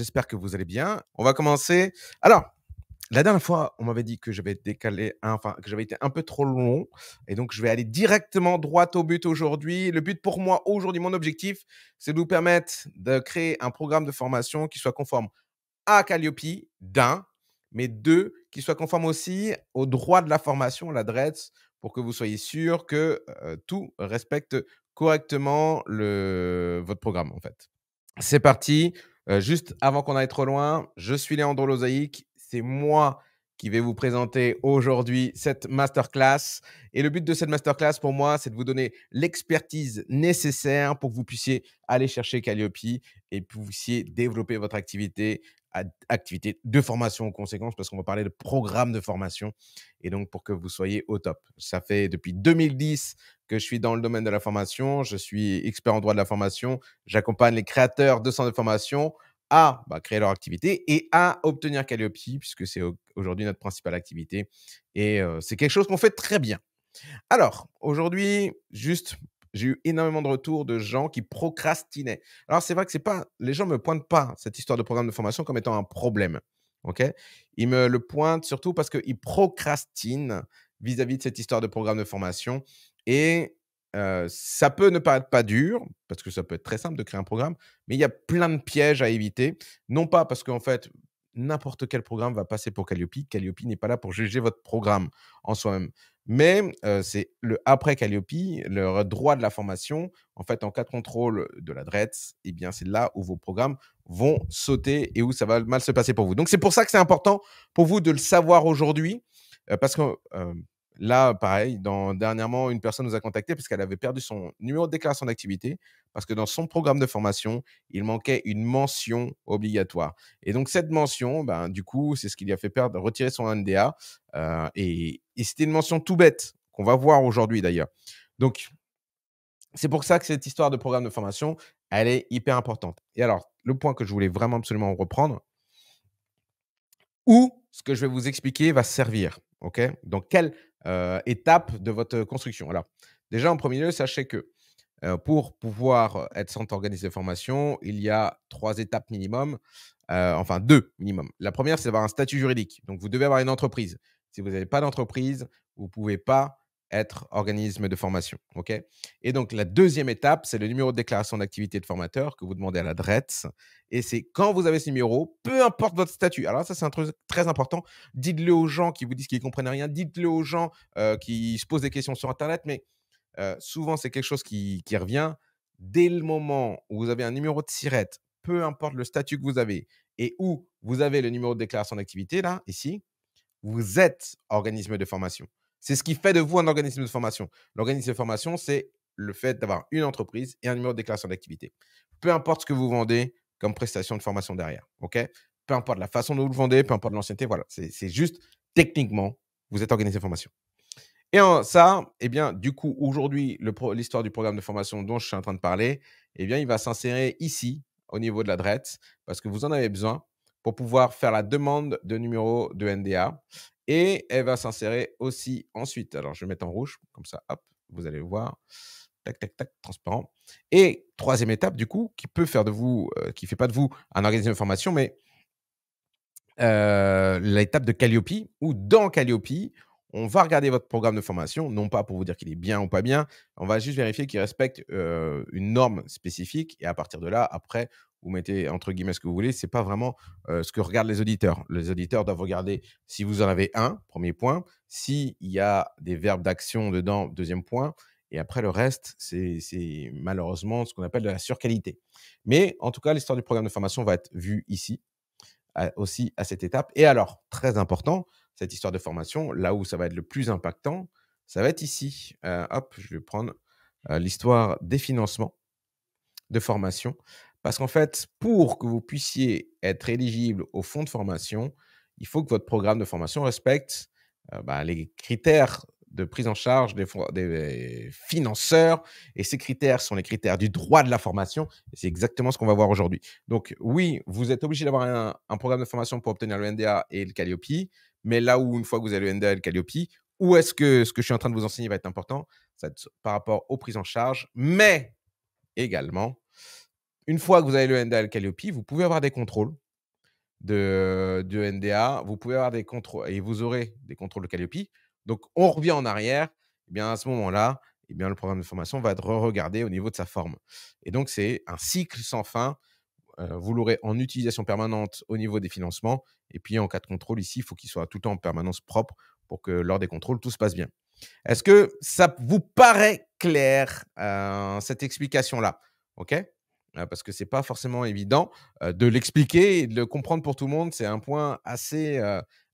J'espère que vous allez bien. On va commencer. Alors, la dernière fois, on m'avait dit que j'avais décalé, enfin, que j'avais été un peu trop long. Et donc, je vais aller directement droit au but aujourd'hui. Le but pour moi aujourd'hui, mon objectif, c'est de vous permettre de créer un programme de formation qui soit conforme à Calliope, d'un, mais deux, qui soit conforme aussi au droit de la formation, l'adresse, pour que vous soyez sûr que euh, tout respecte correctement le, votre programme, en fait. C'est parti. Euh, juste avant qu'on aille trop loin, je suis Léandro Lozaïc. C'est moi qui vais vous présenter aujourd'hui cette masterclass. Et le but de cette masterclass pour moi, c'est de vous donner l'expertise nécessaire pour que vous puissiez aller chercher Calliope et que vous puissiez développer votre activité activité de formation en conséquence, parce qu'on va parler de programme de formation, et donc pour que vous soyez au top. Ça fait depuis 2010 que je suis dans le domaine de la formation, je suis expert en droit de la formation, j'accompagne les créateurs de centres de formation à bah, créer leur activité et à obtenir Calliope, puisque c'est aujourd'hui notre principale activité, et euh, c'est quelque chose qu'on fait très bien. Alors, aujourd'hui, juste j'ai eu énormément de retours de gens qui procrastinaient. Alors, c'est vrai que c'est pas, les gens ne me pointent pas cette histoire de programme de formation comme étant un problème. OK Ils me le pointent surtout parce qu'ils procrastinent vis-à-vis de cette histoire de programme de formation. Et ça peut ne paraître pas dur, parce que ça peut être très simple de créer un programme, mais il y a plein de pièges à éviter. Non pas parce qu'en fait, n'importe quel programme va passer pour Calliope. Calliope n'est pas là pour juger votre programme en soi-même. Mais c'est le après Calliope, le droit de la formation. En fait, en cas de contrôle de l'adresse, eh bien, c'est là où vos programmes vont sauter et où ça va mal se passer pour vous. Donc, c'est pour ça que c'est important pour vous de le savoir aujourd'hui, parce que là, pareil, dans, dernièrement, une personne nous a contacté parce qu'elle avait perdu son numéro de déclaration d'activité parce que dans son programme de formation, il manquait une mention obligatoire. Et donc cette mention, ben, du coup, c'est ce qui lui a fait perdre, retirer son NDA. Euh, et, c'était une mention tout bête qu'on va voir aujourd'hui d'ailleurs. Donc c'est pour ça que cette histoire de programme de formation, elle est hyper importante. Et alors, le point que je voulais vraiment absolument reprendre, où ce que je vais vous expliquer va servir, ok Dans quelle euh, étape de votre construction Alors, déjà en premier lieu, sachez que euh, pour pouvoir euh, être centre organisé de formation, il y a trois étapes minimum, euh, enfin deux minimum. La première, c'est d'avoir un statut juridique. Donc, vous devez avoir une entreprise. Si vous n'avez pas d'entreprise, vous ne pouvez pas être organisme de formation. ok et donc, la deuxième étape, c'est le numéro de déclaration d'activité de formateur que vous demandez à la l'adresse. Et c'est quand vous avez ce numéro, peu importe votre statut. Alors, ça, c'est un truc très important. Dites-le aux gens qui vous disent qu'ils ne comprennent rien. Dites-le aux gens qui se posent des questions sur Internet. Mais souvent c'est quelque chose qui, revient. Dès le moment où vous avez un numéro de SIRET, peu importe le statut que vous avez, et où vous avez le numéro de déclaration d'activité, là, ici, vous êtes organisme de formation. C'est ce qui fait de vous un organisme de formation. L'organisme de formation, c'est le fait d'avoir une entreprise et un numéro de déclaration d'activité. Peu importe ce que vous vendez comme prestation de formation derrière, OK Peu importe la façon dont vous le vendez, peu importe l'ancienneté, voilà. C'est juste techniquement, vous êtes organisme de formation. Et ça, et eh bien, du coup, aujourd'hui, l'histoire du programme de formation dont je suis en train de parler, eh bien, il va s'insérer ici, au niveau de la DRET, parce que vous en avez besoin pour pouvoir faire la demande de numéro de NDA. Et elle va s'insérer aussi ensuite. Alors, je vais mettre en rouge, comme ça, hop, vous allez voir. Tac, tac, tac, transparent. Et troisième étape, du coup, qui peut faire de vous, euh, qui ne fait pas de vous un organisme de formation, mais euh, l'étape de Calliope, ou dans Calliope, on va regarder votre programme de formation, non pas pour vous dire qu'il est bien ou pas bien, on va juste vérifier qu'il respecte une norme spécifique et à partir de là, après, vous mettez entre guillemets ce que vous voulez, Ce n'est pas vraiment ce que regardent les auditeurs. Les auditeurs doivent regarder si vous en avez un, premier point, s'il y a des verbes d'action dedans, deuxième point, et après le reste, c'est malheureusement ce qu'on appelle de la surqualité. Mais en tout cas, l'histoire du programme de formation va être vue ici, aussi à cette étape. Et alors, très important, cette histoire de formation, là où ça va être le plus impactant, ça va être ici. Euh, hop, je vais prendre euh, l'histoire des financements de formation. Parce qu'en fait, pour que vous puissiez être éligible au fonds de formation, il faut que votre programme de formation respecte euh, bah, les critères de prise en charge des, financeurs. Et ces critères sont les critères du droit de la formation. C'est exactement ce qu'on va voir aujourd'hui. Donc oui, vous êtes obligé d'avoir un, programme de formation pour obtenir le NDA et le Calliope. Mais là où, une fois que vous avez le le Calliope, où est-ce que ce que je suis en train de vous enseigner va être important ça, par rapport aux prises en charge, mais également, une fois que vous avez le NDA et le Calliope, vous pouvez avoir des contrôles de, NDA, vous pouvez avoir des contrôles et vous aurez des contrôles de Calliope. Donc, on revient en arrière. Et eh bien, à ce moment-là, et eh bien, le programme de formation va être regardé au niveau de sa forme. Et donc, c'est un cycle sans fin euh, vous l'aurez en utilisation permanente au niveau des financements. Et puis en cas de contrôle, ici, il faut qu'il soit tout le temps en permanence propre pour que lors des contrôles, tout se passe bien. Est-ce que ça vous paraît clair, euh, cette explication-là OK euh, parce que ce n'est pas forcément évident de l'expliquer et de le comprendre pour tout le monde. C'est un point assez,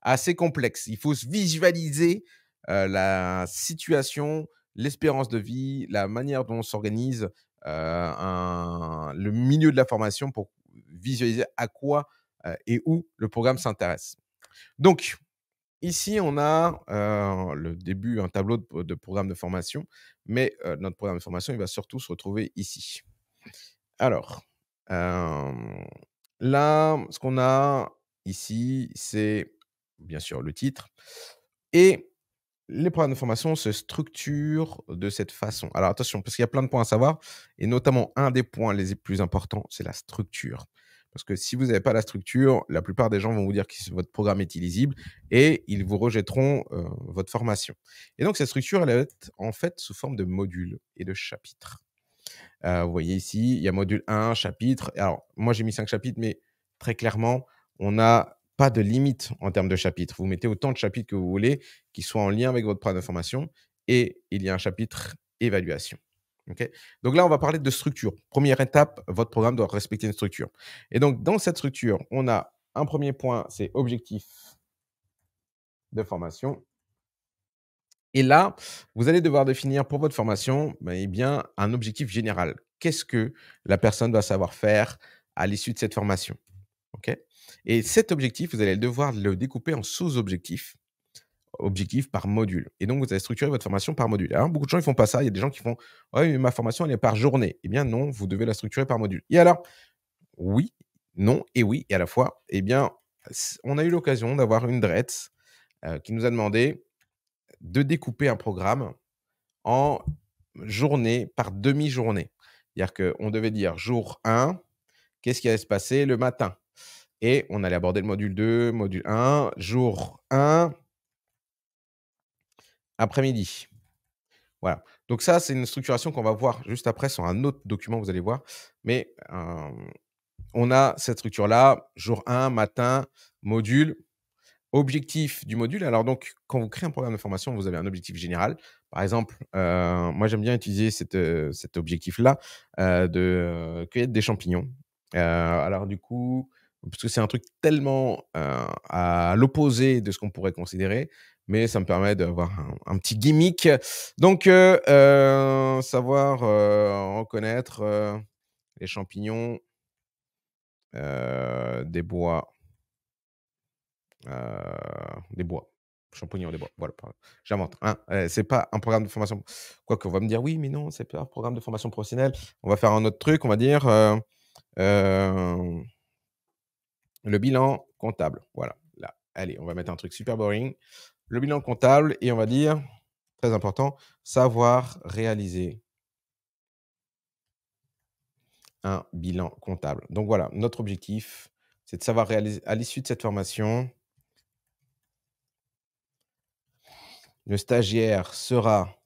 assez complexe. Il faut se visualiser la situation, l'espérance de vie, la manière dont on s'organise euh, le milieu de la formation pour visualiser à quoi euh, et où le programme s'intéresse. Donc, Ici, on a euh, le début, un tableau de, programme de formation, mais notre programme de formation, il va surtout se retrouver ici. Alors, là, ce qu'on a ici, c'est bien sûr le titre. Et les programmes de formation se structurent de cette façon. Alors attention, parce qu'il y a plein de points à savoir, et notamment un des points les plus importants, c'est la structure. Parce que si vous n'avez pas la structure, la plupart des gens vont vous dire que votre programme est illisible et ils vous rejetteront euh, votre formation. Et donc cette structure, elle est en fait sous forme de modules et de chapitres. Euh, vous voyez ici, il y a module 1, chapitre. Alors moi j'ai mis 5 chapitres, mais très clairement, on a pas de limite en termes de chapitres. Vous mettez autant de chapitres que vous voulez qui soient en lien avec votre programme de formation et il y a un chapitre évaluation. donc là, on va parler de structure. Première étape, votre programme doit respecter une structure. Et donc, dans cette structure, on a un premier point, c'est objectif de formation. Et là, vous allez devoir définir pour votre formation ben, eh bien, un objectif général. Qu'est-ce que la personne doit savoir faire à l'issue de cette formation et cet objectif, vous allez devoir le découper en sous-objectifs objectifs par module. Et donc, vous allez structurer votre formation par module. beaucoup de gens, ne font pas ça. Il y a des gens qui font Ouais, mais ma formation, elle est par journée. Eh bien, non, vous devez la structurer par module. Et alors, oui, non, et oui, et à la fois, eh bien, on a eu l'occasion d'avoir une drette euh, qui nous a demandé de découper un programme en journée par demi-journée. C'est-à-dire qu'on devait dire jour 1, qu'est-ce qui allait se passer le matin et on allait aborder le module 2, module 1, jour 1, après-midi. Voilà. Donc ça, c'est une structuration qu'on va voir juste après sur un autre document, vous allez voir. Mais euh, on a cette structure-là, jour 1, matin, module, objectif du module. Alors donc, quand vous créez un programme de formation, vous avez un objectif général. Par exemple, euh, moi j'aime bien utiliser euh, cet objectif-là de cueillette des champignons. alors du coup, parce que c'est un truc tellement à l'opposé de ce qu'on pourrait considérer, mais ça me permet d'avoir un, un petit gimmick. Donc, savoir reconnaître les champignons, des bois, des bois. Champignons, des bois, voilà, j'invente. Hein eh, c'est pas un programme de formation. Quoique, on va me dire oui, mais non, c'est pas un programme de formation professionnelle. On va faire un autre truc, on va dire le bilan comptable. Voilà. Là. Allez, on va mettre un truc super boring. Le bilan comptable et on va dire, très important, savoir réaliser un bilan comptable. Donc voilà, notre objectif, c'est de savoir réaliser à l'issue de cette formation, le stagiaire sera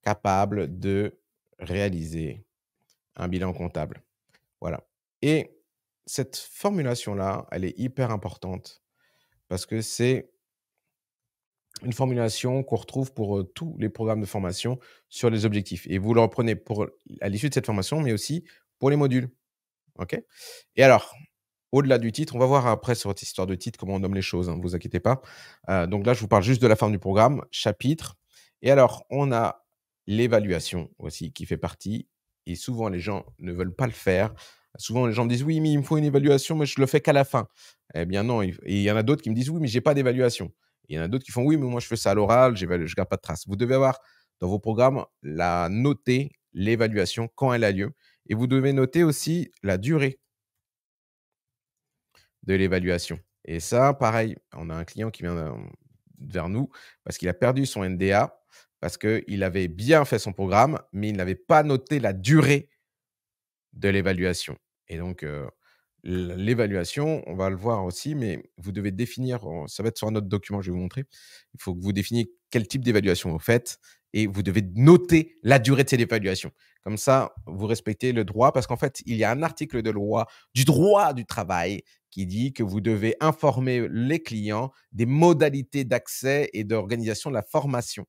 capable de réaliser un bilan comptable. Voilà. Et cette formulation-là, elle est hyper importante parce que c'est une formulation qu'on retrouve pour tous les programmes de formation sur les objectifs. Et vous le reprenez pour, à l'issue de cette formation, mais aussi pour les modules. OK Et alors, au-delà du titre, on va voir après sur cette histoire de titre comment on nomme les choses, ne hein, vous inquiétez pas. donc là, je vous parle juste de la forme du programme, chapitre. Et alors, on a l'évaluation aussi qui fait partie. Et souvent, les gens ne veulent pas le faire Souvent, les gens me disent oui, mais il me faut une évaluation, mais je le fais qu'à la fin. Eh bien non, il y en a d'autres qui me disent oui, mais j'ai pas d'évaluation. Il y en a d'autres qui font oui, mais moi je fais ça à l'oral, je garde pas de traces. Vous devez avoir dans vos programmes la noter l'évaluation quand elle a lieu, et vous devez noter aussi la durée de l'évaluation. Et ça, pareil, on a un client qui vient euh, vers nous parce qu'il a perdu son NDA, parce qu'il avait bien fait son programme, mais il n'avait pas noté la durée de l'évaluation. Et donc, l'évaluation, on va le voir aussi, mais vous devez définir, ça va être sur un autre document, je vais vous montrer, il faut que vous définiez quel type d'évaluation vous faites et vous devez noter la durée de cette évaluation. Comme ça, vous respectez le droit parce qu'en fait, il y a un article de loi du droit du travail qui dit que vous devez informer les clients des modalités d'accès et d'organisation de la formation.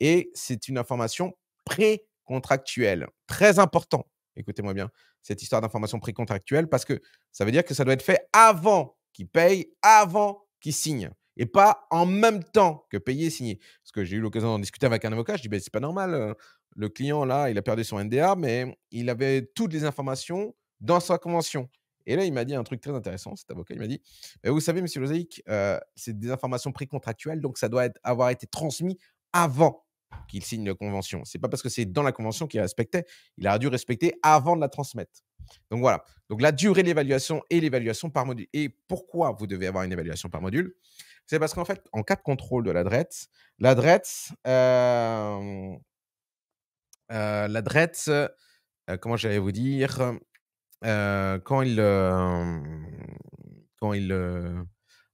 Et c'est une information pré-contractuelle, très important écoutez-moi bien, cette histoire d'information précontractuelles parce que ça veut dire que ça doit être fait avant qu'il paye, avant qu'il signe, et pas en même temps que payer et signer. Parce que j'ai eu l'occasion d'en discuter avec un avocat, je dis, ben, c'est pas normal, hein. le client, là, il a perdu son NDA, mais il avait toutes les informations dans sa convention. Et là, il m'a dit un truc très intéressant, cet avocat, il m'a dit, ben, vous savez, monsieur Lozaïc, euh, c'est des informations précontractuelles, donc ça doit être, avoir été transmis avant qu'il signe la convention. C'est pas parce que c'est dans la convention qu'il respectait. Il a dû respecter avant de la transmettre. Donc voilà. Donc la durée de l'évaluation et l'évaluation par module. Et pourquoi vous devez avoir une évaluation par module C'est parce qu'en fait, en cas de contrôle de la l'adresse, la euh, euh, euh, comment j'allais vous dire, quand il, quand il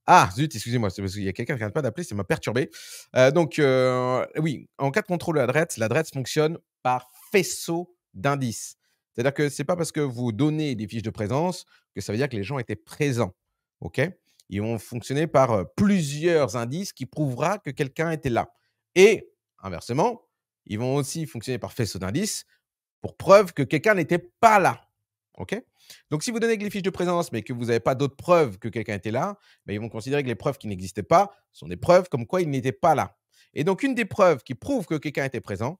ah, zut, excusez-moi, c'est parce qu'il y a quelqu'un qui n'arrête pas d'appeler, ça m'a perturbé. Euh, donc, euh, oui, en cas de contrôle la l'adresse fonctionne par faisceau d'indices. C'est-à-dire que ce n'est pas parce que vous donnez des fiches de présence que ça veut dire que les gens étaient présents. OK Ils vont fonctionner par plusieurs indices qui prouvera que quelqu'un était là. Et inversement, ils vont aussi fonctionner par faisceau d'indices pour preuve que quelqu'un n'était pas là. OK donc, si vous donnez que les fiches de présence, mais que vous n'avez pas d'autres preuves que quelqu'un était là, bah, ils vont considérer que les preuves qui n'existaient pas sont des preuves comme quoi il n'était pas là. Et donc, une des preuves qui prouve que quelqu'un était présent,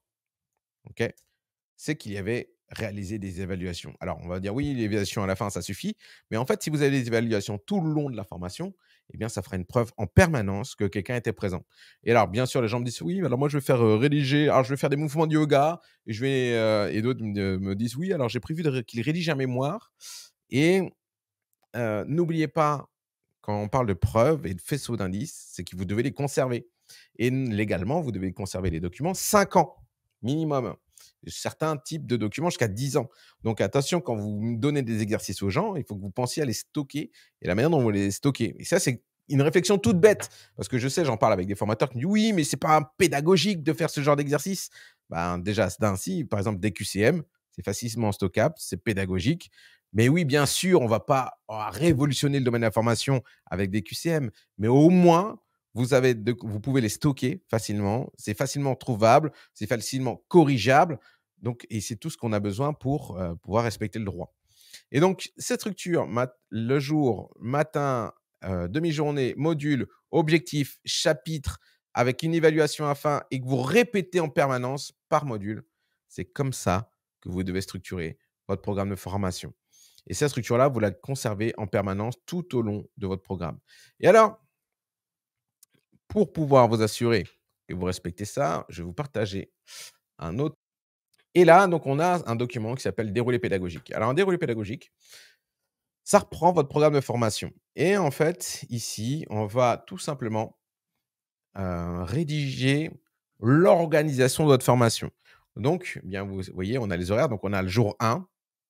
c'est qu'il y avait réalisé des évaluations. Alors, on va dire oui, l'évaluation à la fin, ça suffit. Mais en fait, si vous avez des évaluations tout le long de la formation, eh bien, ça fera une preuve en permanence que quelqu'un était présent. Et alors, bien sûr, les gens me disent oui, alors moi, je vais faire euh, rédiger, alors je vais faire des mouvements de yoga, et, je vais, euh, et d'autres me, disent oui, alors j'ai prévu qu'il rédige un mémoire. Et euh, n'oubliez pas, quand on parle de preuves et de faisceaux d'indices, c'est que vous devez les conserver. Et légalement, vous devez conserver les documents cinq ans minimum certains types de documents jusqu'à 10 ans. Donc attention, quand vous donnez des exercices aux gens, il faut que vous pensiez à les stocker et la manière dont vous les stockez. Et ça, c'est une réflexion toute bête, parce que je sais, j'en parle avec des formateurs qui me disent oui, mais ce n'est pas pédagogique de faire ce genre d'exercice. Ben, déjà, c'est ainsi. par exemple, des QCM, c'est facilement stockable, c'est pédagogique. Mais oui, bien sûr, on va pas révolutionner le domaine de la formation avec des QCM, mais au moins, vous, avez vous pouvez les stocker facilement. C'est facilement trouvable. C'est facilement corrigeable. Donc, et c'est tout ce qu'on a besoin pour euh, pouvoir respecter le droit. Et donc, cette structure, le jour, matin, euh, demi-journée, module, objectif, chapitre, avec une évaluation à fin et que vous répétez en permanence par module, c'est comme ça que vous devez structurer votre programme de formation. Et cette structure-là, vous la conservez en permanence tout au long de votre programme. Et alors, pour pouvoir vous assurer que vous respectez ça, je vais vous partager un autre. Et là, donc, on a un document qui s'appelle Déroulé pédagogique. Alors, un déroulé pédagogique, ça reprend votre programme de formation. Et en fait, ici, on va tout simplement euh, rédiger l'organisation de votre formation. Donc, eh bien, vous voyez, on a les horaires. Donc, on a le jour 1,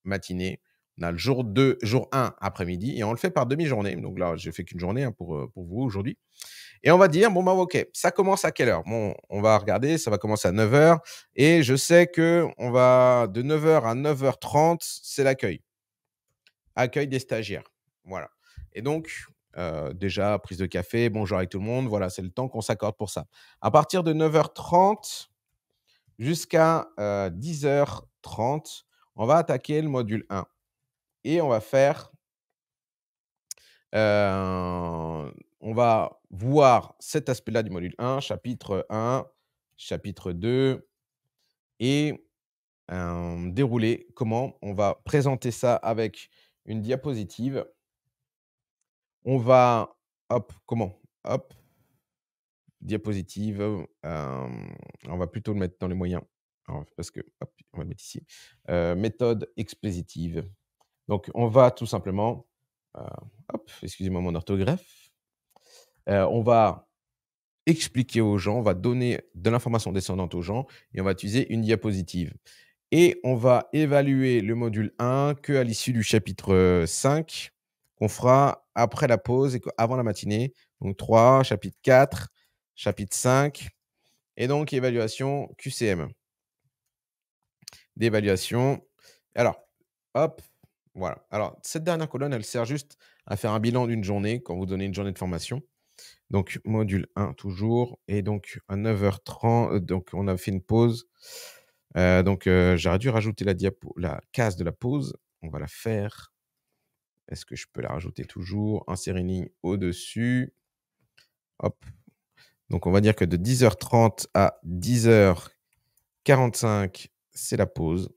matinée. On a le jour 2, jour 1, après-midi. Et on le fait par demi-journée. Donc là, j'ai fait qu'une journée hein, pour, euh, pour vous aujourd'hui. Et on va dire, bon, bah, ok, ça commence à quelle heure Bon, on va regarder, ça va commencer à 9h. Et je sais que va de 9h à 9h30, c'est l'accueil. Accueil des stagiaires. Voilà. Et donc, euh, déjà, prise de café, bonjour avec tout le monde. Voilà, c'est le temps qu'on s'accorde pour ça. À partir de 9h30 jusqu'à 10h30, euh, on va attaquer le module 1. Et on va faire. Euh, on va voir cet aspect-là du module 1, chapitre 1, chapitre 2, et dérouler comment on va présenter ça avec une diapositive. On va, hop, comment Hop, diapositive, on va plutôt le mettre dans les moyens, parce que, hop, on va le mettre ici, méthode expositive. Donc, on va tout simplement, hop, excusez-moi mon orthographe, euh, on va expliquer aux gens, on va donner de l'information descendante aux gens et on va utiliser une diapositive. Et on va évaluer le module 1 que à l'issue du chapitre 5 euh, qu'on fera après la pause et avant la matinée. Donc 3, chapitre 4, chapitre 5 et donc évaluation QCM. D'évaluation. Alors, hop, voilà. Alors, cette dernière colonne, elle sert juste à faire un bilan d'une journée quand vous donnez une journée de formation. Donc, module 1 toujours. Et donc, à 9h30, euh, donc on a fait une pause. Euh, donc, euh, j'aurais dû rajouter la, la case de la pause. On va la faire. Est-ce que je peux la rajouter toujours Insérer une ligne au-dessus. Hop. Donc, on va dire que de 10h30 à 10h45, c'est la pause.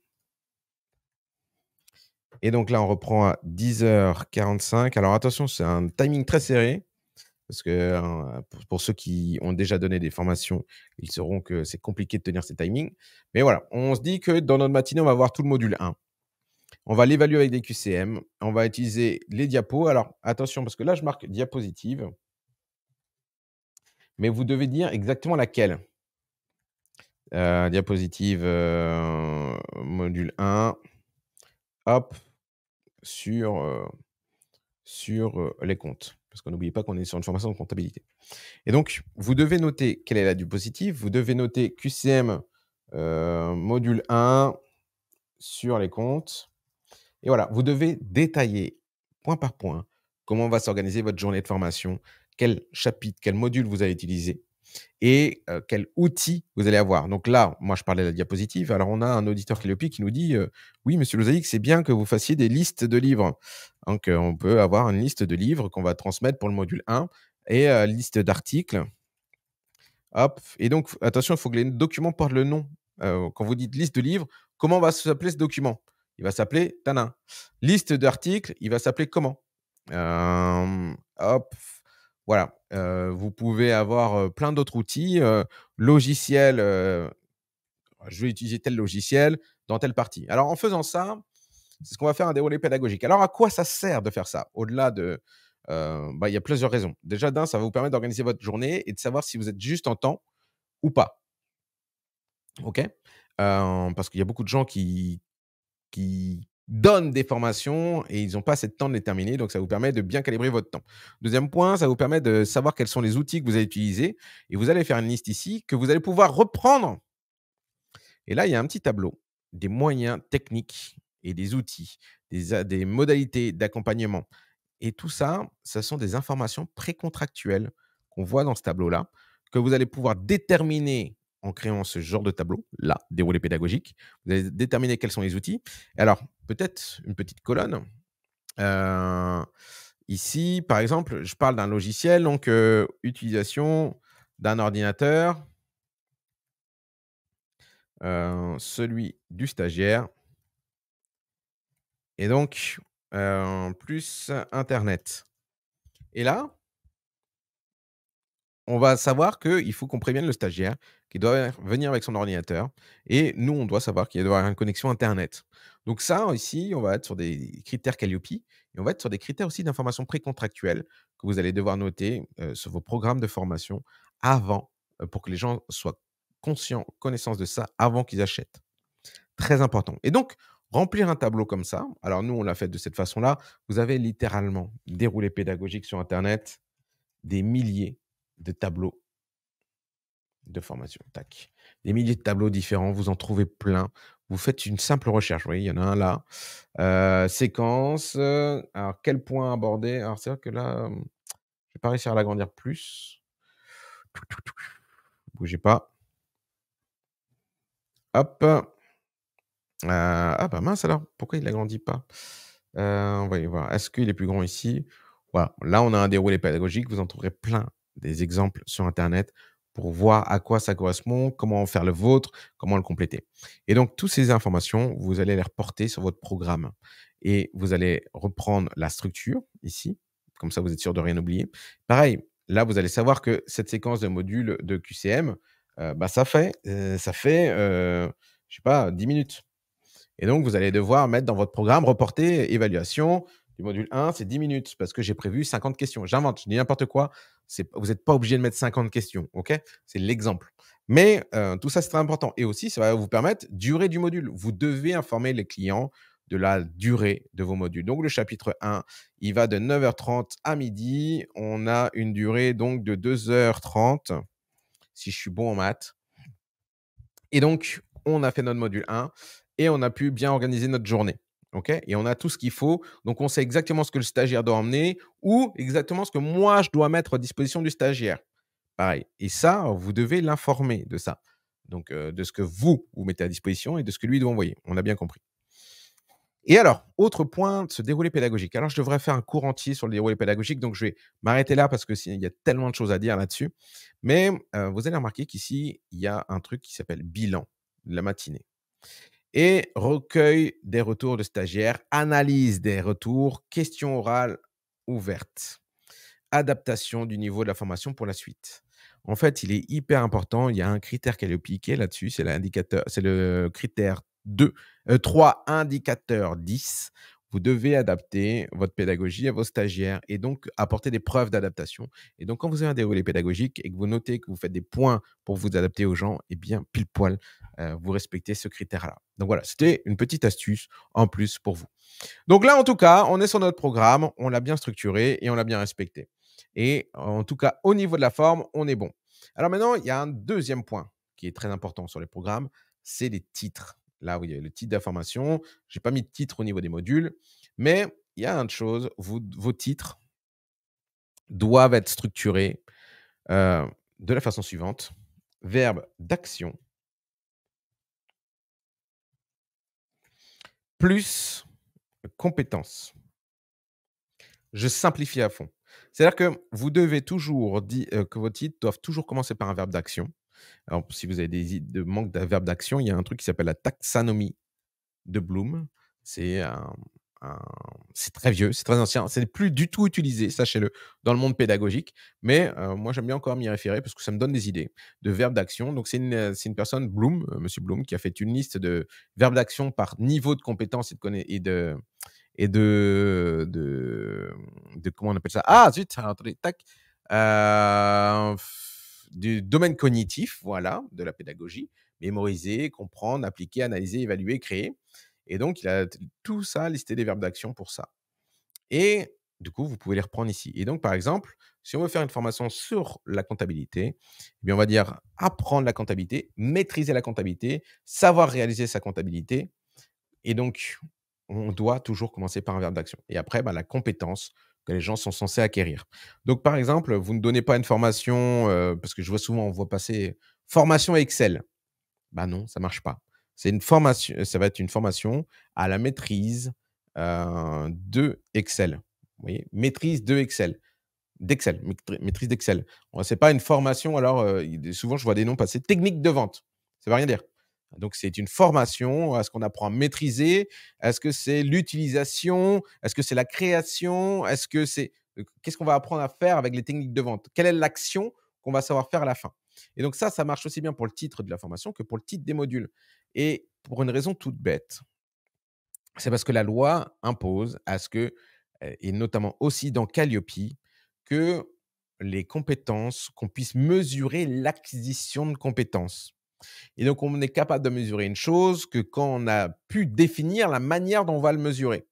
Et donc là, on reprend à 10h45. Alors attention, c'est un timing très serré. Parce que hein, pour, ceux qui ont déjà donné des formations, ils sauront que c'est compliqué de tenir ces timings. Mais voilà, on se dit que dans notre matinée, on va voir tout le module 1. On va l'évaluer avec des QCM. On va utiliser les diapos. Alors, attention, parce que là, je marque diapositive. Mais vous devez dire exactement laquelle. Euh, diapositive euh, module 1. Hop, sur, euh, sur les comptes parce qu'on n'oublie pas qu'on est sur une formation de comptabilité. Et donc, vous devez noter quelle est la diapositive, vous devez noter QCM euh, module 1 sur les comptes. Et voilà, vous devez détailler point par point comment va s'organiser votre journée de formation, quel chapitre, quel module vous allez utiliser et euh, quel outil vous allez avoir. Donc là, moi, je parlais de la diapositive. Alors, on a un auditeur Calliope qui nous dit euh, Oui, monsieur Losaïque, c'est bien que vous fassiez des listes de livres. Donc, on peut avoir une liste de livres qu'on va transmettre pour le module 1 et liste d'articles. Et donc, attention, il faut que les documents portent le nom. quand vous dites liste de livres, comment va s'appeler ce document Il va s'appeler Tanin. Liste d'articles, il va s'appeler comment Hop. Voilà. vous pouvez avoir plein d'autres outils. logiciels. je vais utiliser tel logiciel dans telle partie. Alors, en faisant ça, c'est ce qu'on va faire un déroulé pédagogique. Alors, à quoi ça sert de faire ça Au-delà de. Euh, bah, il y a plusieurs raisons. Déjà, d'un, ça va vous permettre d'organiser votre journée et de savoir si vous êtes juste en temps ou pas. OK euh, Parce qu'il y a beaucoup de gens qui, qui donnent des formations et ils n'ont pas assez de temps de les terminer. Donc, ça vous permet de bien calibrer votre temps. Deuxième point, ça vous permet de savoir quels sont les outils que vous allez utiliser. Et vous allez faire une liste ici que vous allez pouvoir reprendre. Et là, il y a un petit tableau des moyens techniques et des outils, des, modalités d'accompagnement. Et tout ça, ce sont des informations précontractuelles qu'on voit dans ce tableau-là, que vous allez pouvoir déterminer en créant ce genre de tableau, là, déroulé pédagogique. Vous allez déterminer quels sont les outils. Alors, peut-être une petite colonne. Euh, ici, par exemple, je parle d'un logiciel, donc euh, utilisation d'un ordinateur, euh, celui du stagiaire et donc, euh, plus Internet. Et là, on va savoir qu'il faut qu'on prévienne le stagiaire qui doit venir avec son ordinateur. Et nous, on doit savoir qu'il doit avoir une connexion Internet. Donc ça, ici, on va être sur des critères Calliope et on va être sur des critères aussi d'information précontractuelle que vous allez devoir noter euh, sur vos programmes de formation avant, euh, pour que les gens soient conscients, connaissance de ça avant qu'ils achètent. Très important. Et donc, Remplir un tableau comme ça, alors nous, on l'a fait de cette façon-là, vous avez littéralement déroulé pédagogique sur Internet, des milliers de tableaux de formation. Tac. Des milliers de tableaux différents, vous en trouvez plein. Vous faites une simple recherche. Oui, il y en a un là. Euh, séquence. Euh, alors, quel point aborder Alors, c'est vrai que là, hum, je ne vais pas réussir à l'agrandir plus. Bougez pas. Hop. Euh, ah bah mince alors, pourquoi il n'agrandit pas euh, On va y voir. Est-ce qu'il est plus grand ici Voilà, là on a un déroulé pédagogique, vous en trouverez plein des exemples sur Internet pour voir à quoi ça correspond, comment faire le vôtre, comment le compléter. Et donc, toutes ces informations, vous allez les reporter sur votre programme. Et vous allez reprendre la structure ici, comme ça vous êtes sûr de rien oublier. Pareil, là, vous allez savoir que cette séquence de modules de QCM, euh, bah, ça fait, je ça fait je sais pas, 10 minutes. Et donc, vous allez devoir mettre dans votre programme reporter évaluation du module 1, c'est 10 minutes parce que j'ai prévu 50 questions. J'invente, je dis n'importe quoi. Vous n'êtes pas obligé de mettre 50 questions, ok C'est l'exemple. Mais euh, tout ça, c'est très important. Et aussi, ça va vous permettre durée du module. Vous devez informer les clients de la durée de vos modules. Donc, le chapitre 1, il va de 9h30 à midi. On a une durée donc de 2h30, si je suis bon en maths. Et donc, on a fait notre module 1 et on a pu bien organiser notre journée. et on a tout ce qu'il faut. Donc, on sait exactement ce que le stagiaire doit emmener ou exactement ce que moi, je dois mettre à disposition du stagiaire. Pareil. Et ça, vous devez l'informer de ça. Donc, euh, de ce que vous, vous mettez à disposition et de ce que lui doit envoyer. On a bien compris. Et alors, autre point ce déroulé pédagogique. Alors, je devrais faire un cours entier sur le déroulé pédagogique, donc je vais m'arrêter là parce qu'il y a tellement de choses à dire là-dessus. Mais euh, vous allez remarquer qu'ici, il y a un truc qui s'appelle bilan de la matinée et recueil des retours de stagiaires, analyse des retours, questions orales ouvertes, adaptation du niveau de la formation pour la suite. En fait, il est hyper important. Il y a un critère qu'elle a appliqué là-dessus, c'est l'indicateur, c'est le critère 2, 3, euh, indicateur 10 vous devez adapter votre pédagogie à vos stagiaires et donc apporter des preuves d'adaptation. Et donc, quand vous avez un déroulé pédagogique et que vous notez que vous faites des points pour vous adapter aux gens, eh bien, pile poil, euh, vous respectez ce critère-là. Donc voilà, c'était une petite astuce en plus pour vous. Donc là, en tout cas, on est sur notre programme, on l'a bien structuré et on l'a bien respecté. Et en tout cas, au niveau de la forme, on est bon. Alors maintenant, il y a un deuxième point qui est très important sur les programmes, c'est les titres. Là, a le titre d'information. Je n'ai pas mis de titre au niveau des modules. Mais il y a une chose, vos titres doivent être structurés euh, de la façon suivante. Verbe d'action plus compétence. Je simplifie à fond. C'est-à-dire que vous devez toujours dire euh, que vos titres doivent toujours commencer par un verbe d'action. Alors, si vous avez des idées de manque d'un verbe d'action, il y a un truc qui s'appelle la taxonomie de Bloom. C'est très vieux, c'est très ancien, c'est plus du tout utilisé, sachez-le, dans le monde pédagogique. Mais euh, moi, j'aime bien encore m'y référer parce que ça me donne des idées de verbes d'action. Donc, c'est une, euh, personne, Bloom, euh, Monsieur Bloom, qui a fait une liste de verbes d'action par niveau de compétence et de, et de de, comment on appelle ça Ah zut, tac du domaine cognitif, voilà, de la pédagogie, mémoriser, comprendre, appliquer, analyser, évaluer, créer. Et donc, il a tout ça, listé des verbes d'action pour ça. Et du coup, vous pouvez les reprendre ici. Et donc, par exemple, si on veut faire une formation sur la comptabilité, eh bien, on va dire apprendre la comptabilité, maîtriser la comptabilité, savoir réaliser sa comptabilité. Et donc, on doit toujours commencer par un verbe d'action. Et après, bah, la compétence, que les gens sont censés acquérir. Donc, par exemple, vous ne donnez pas une formation, euh, parce que je vois souvent, on voit passer formation Excel. Ben non, ça ne marche pas. C'est une formation, euh, ça va être une formation à la maîtrise euh, de Excel. Vous voyez, maîtrise de Excel. D'Excel, maîtrise d'Excel. Ce n'est pas une formation, alors souvent je vois des noms passer. Technique de vente. Ça ne veut rien dire. Donc, c'est une formation. Est-ce qu'on apprend à maîtriser Est-ce que c'est l'utilisation Est-ce que c'est la création Est-ce que c'est euh, qu'est-ce qu'on va apprendre à faire avec les techniques de vente Quelle est l'action qu'on va savoir faire à la fin Et donc ça, ça marche aussi bien pour le titre de la formation que pour le titre des modules. Et pour une raison toute bête, c'est parce que la loi impose à ce que, euh, et notamment aussi dans Calliope, que les compétences, qu'on puisse mesurer l'acquisition de compétences. Et donc, on est capable de mesurer une chose que quand on a pu définir la manière dont on va le mesurer.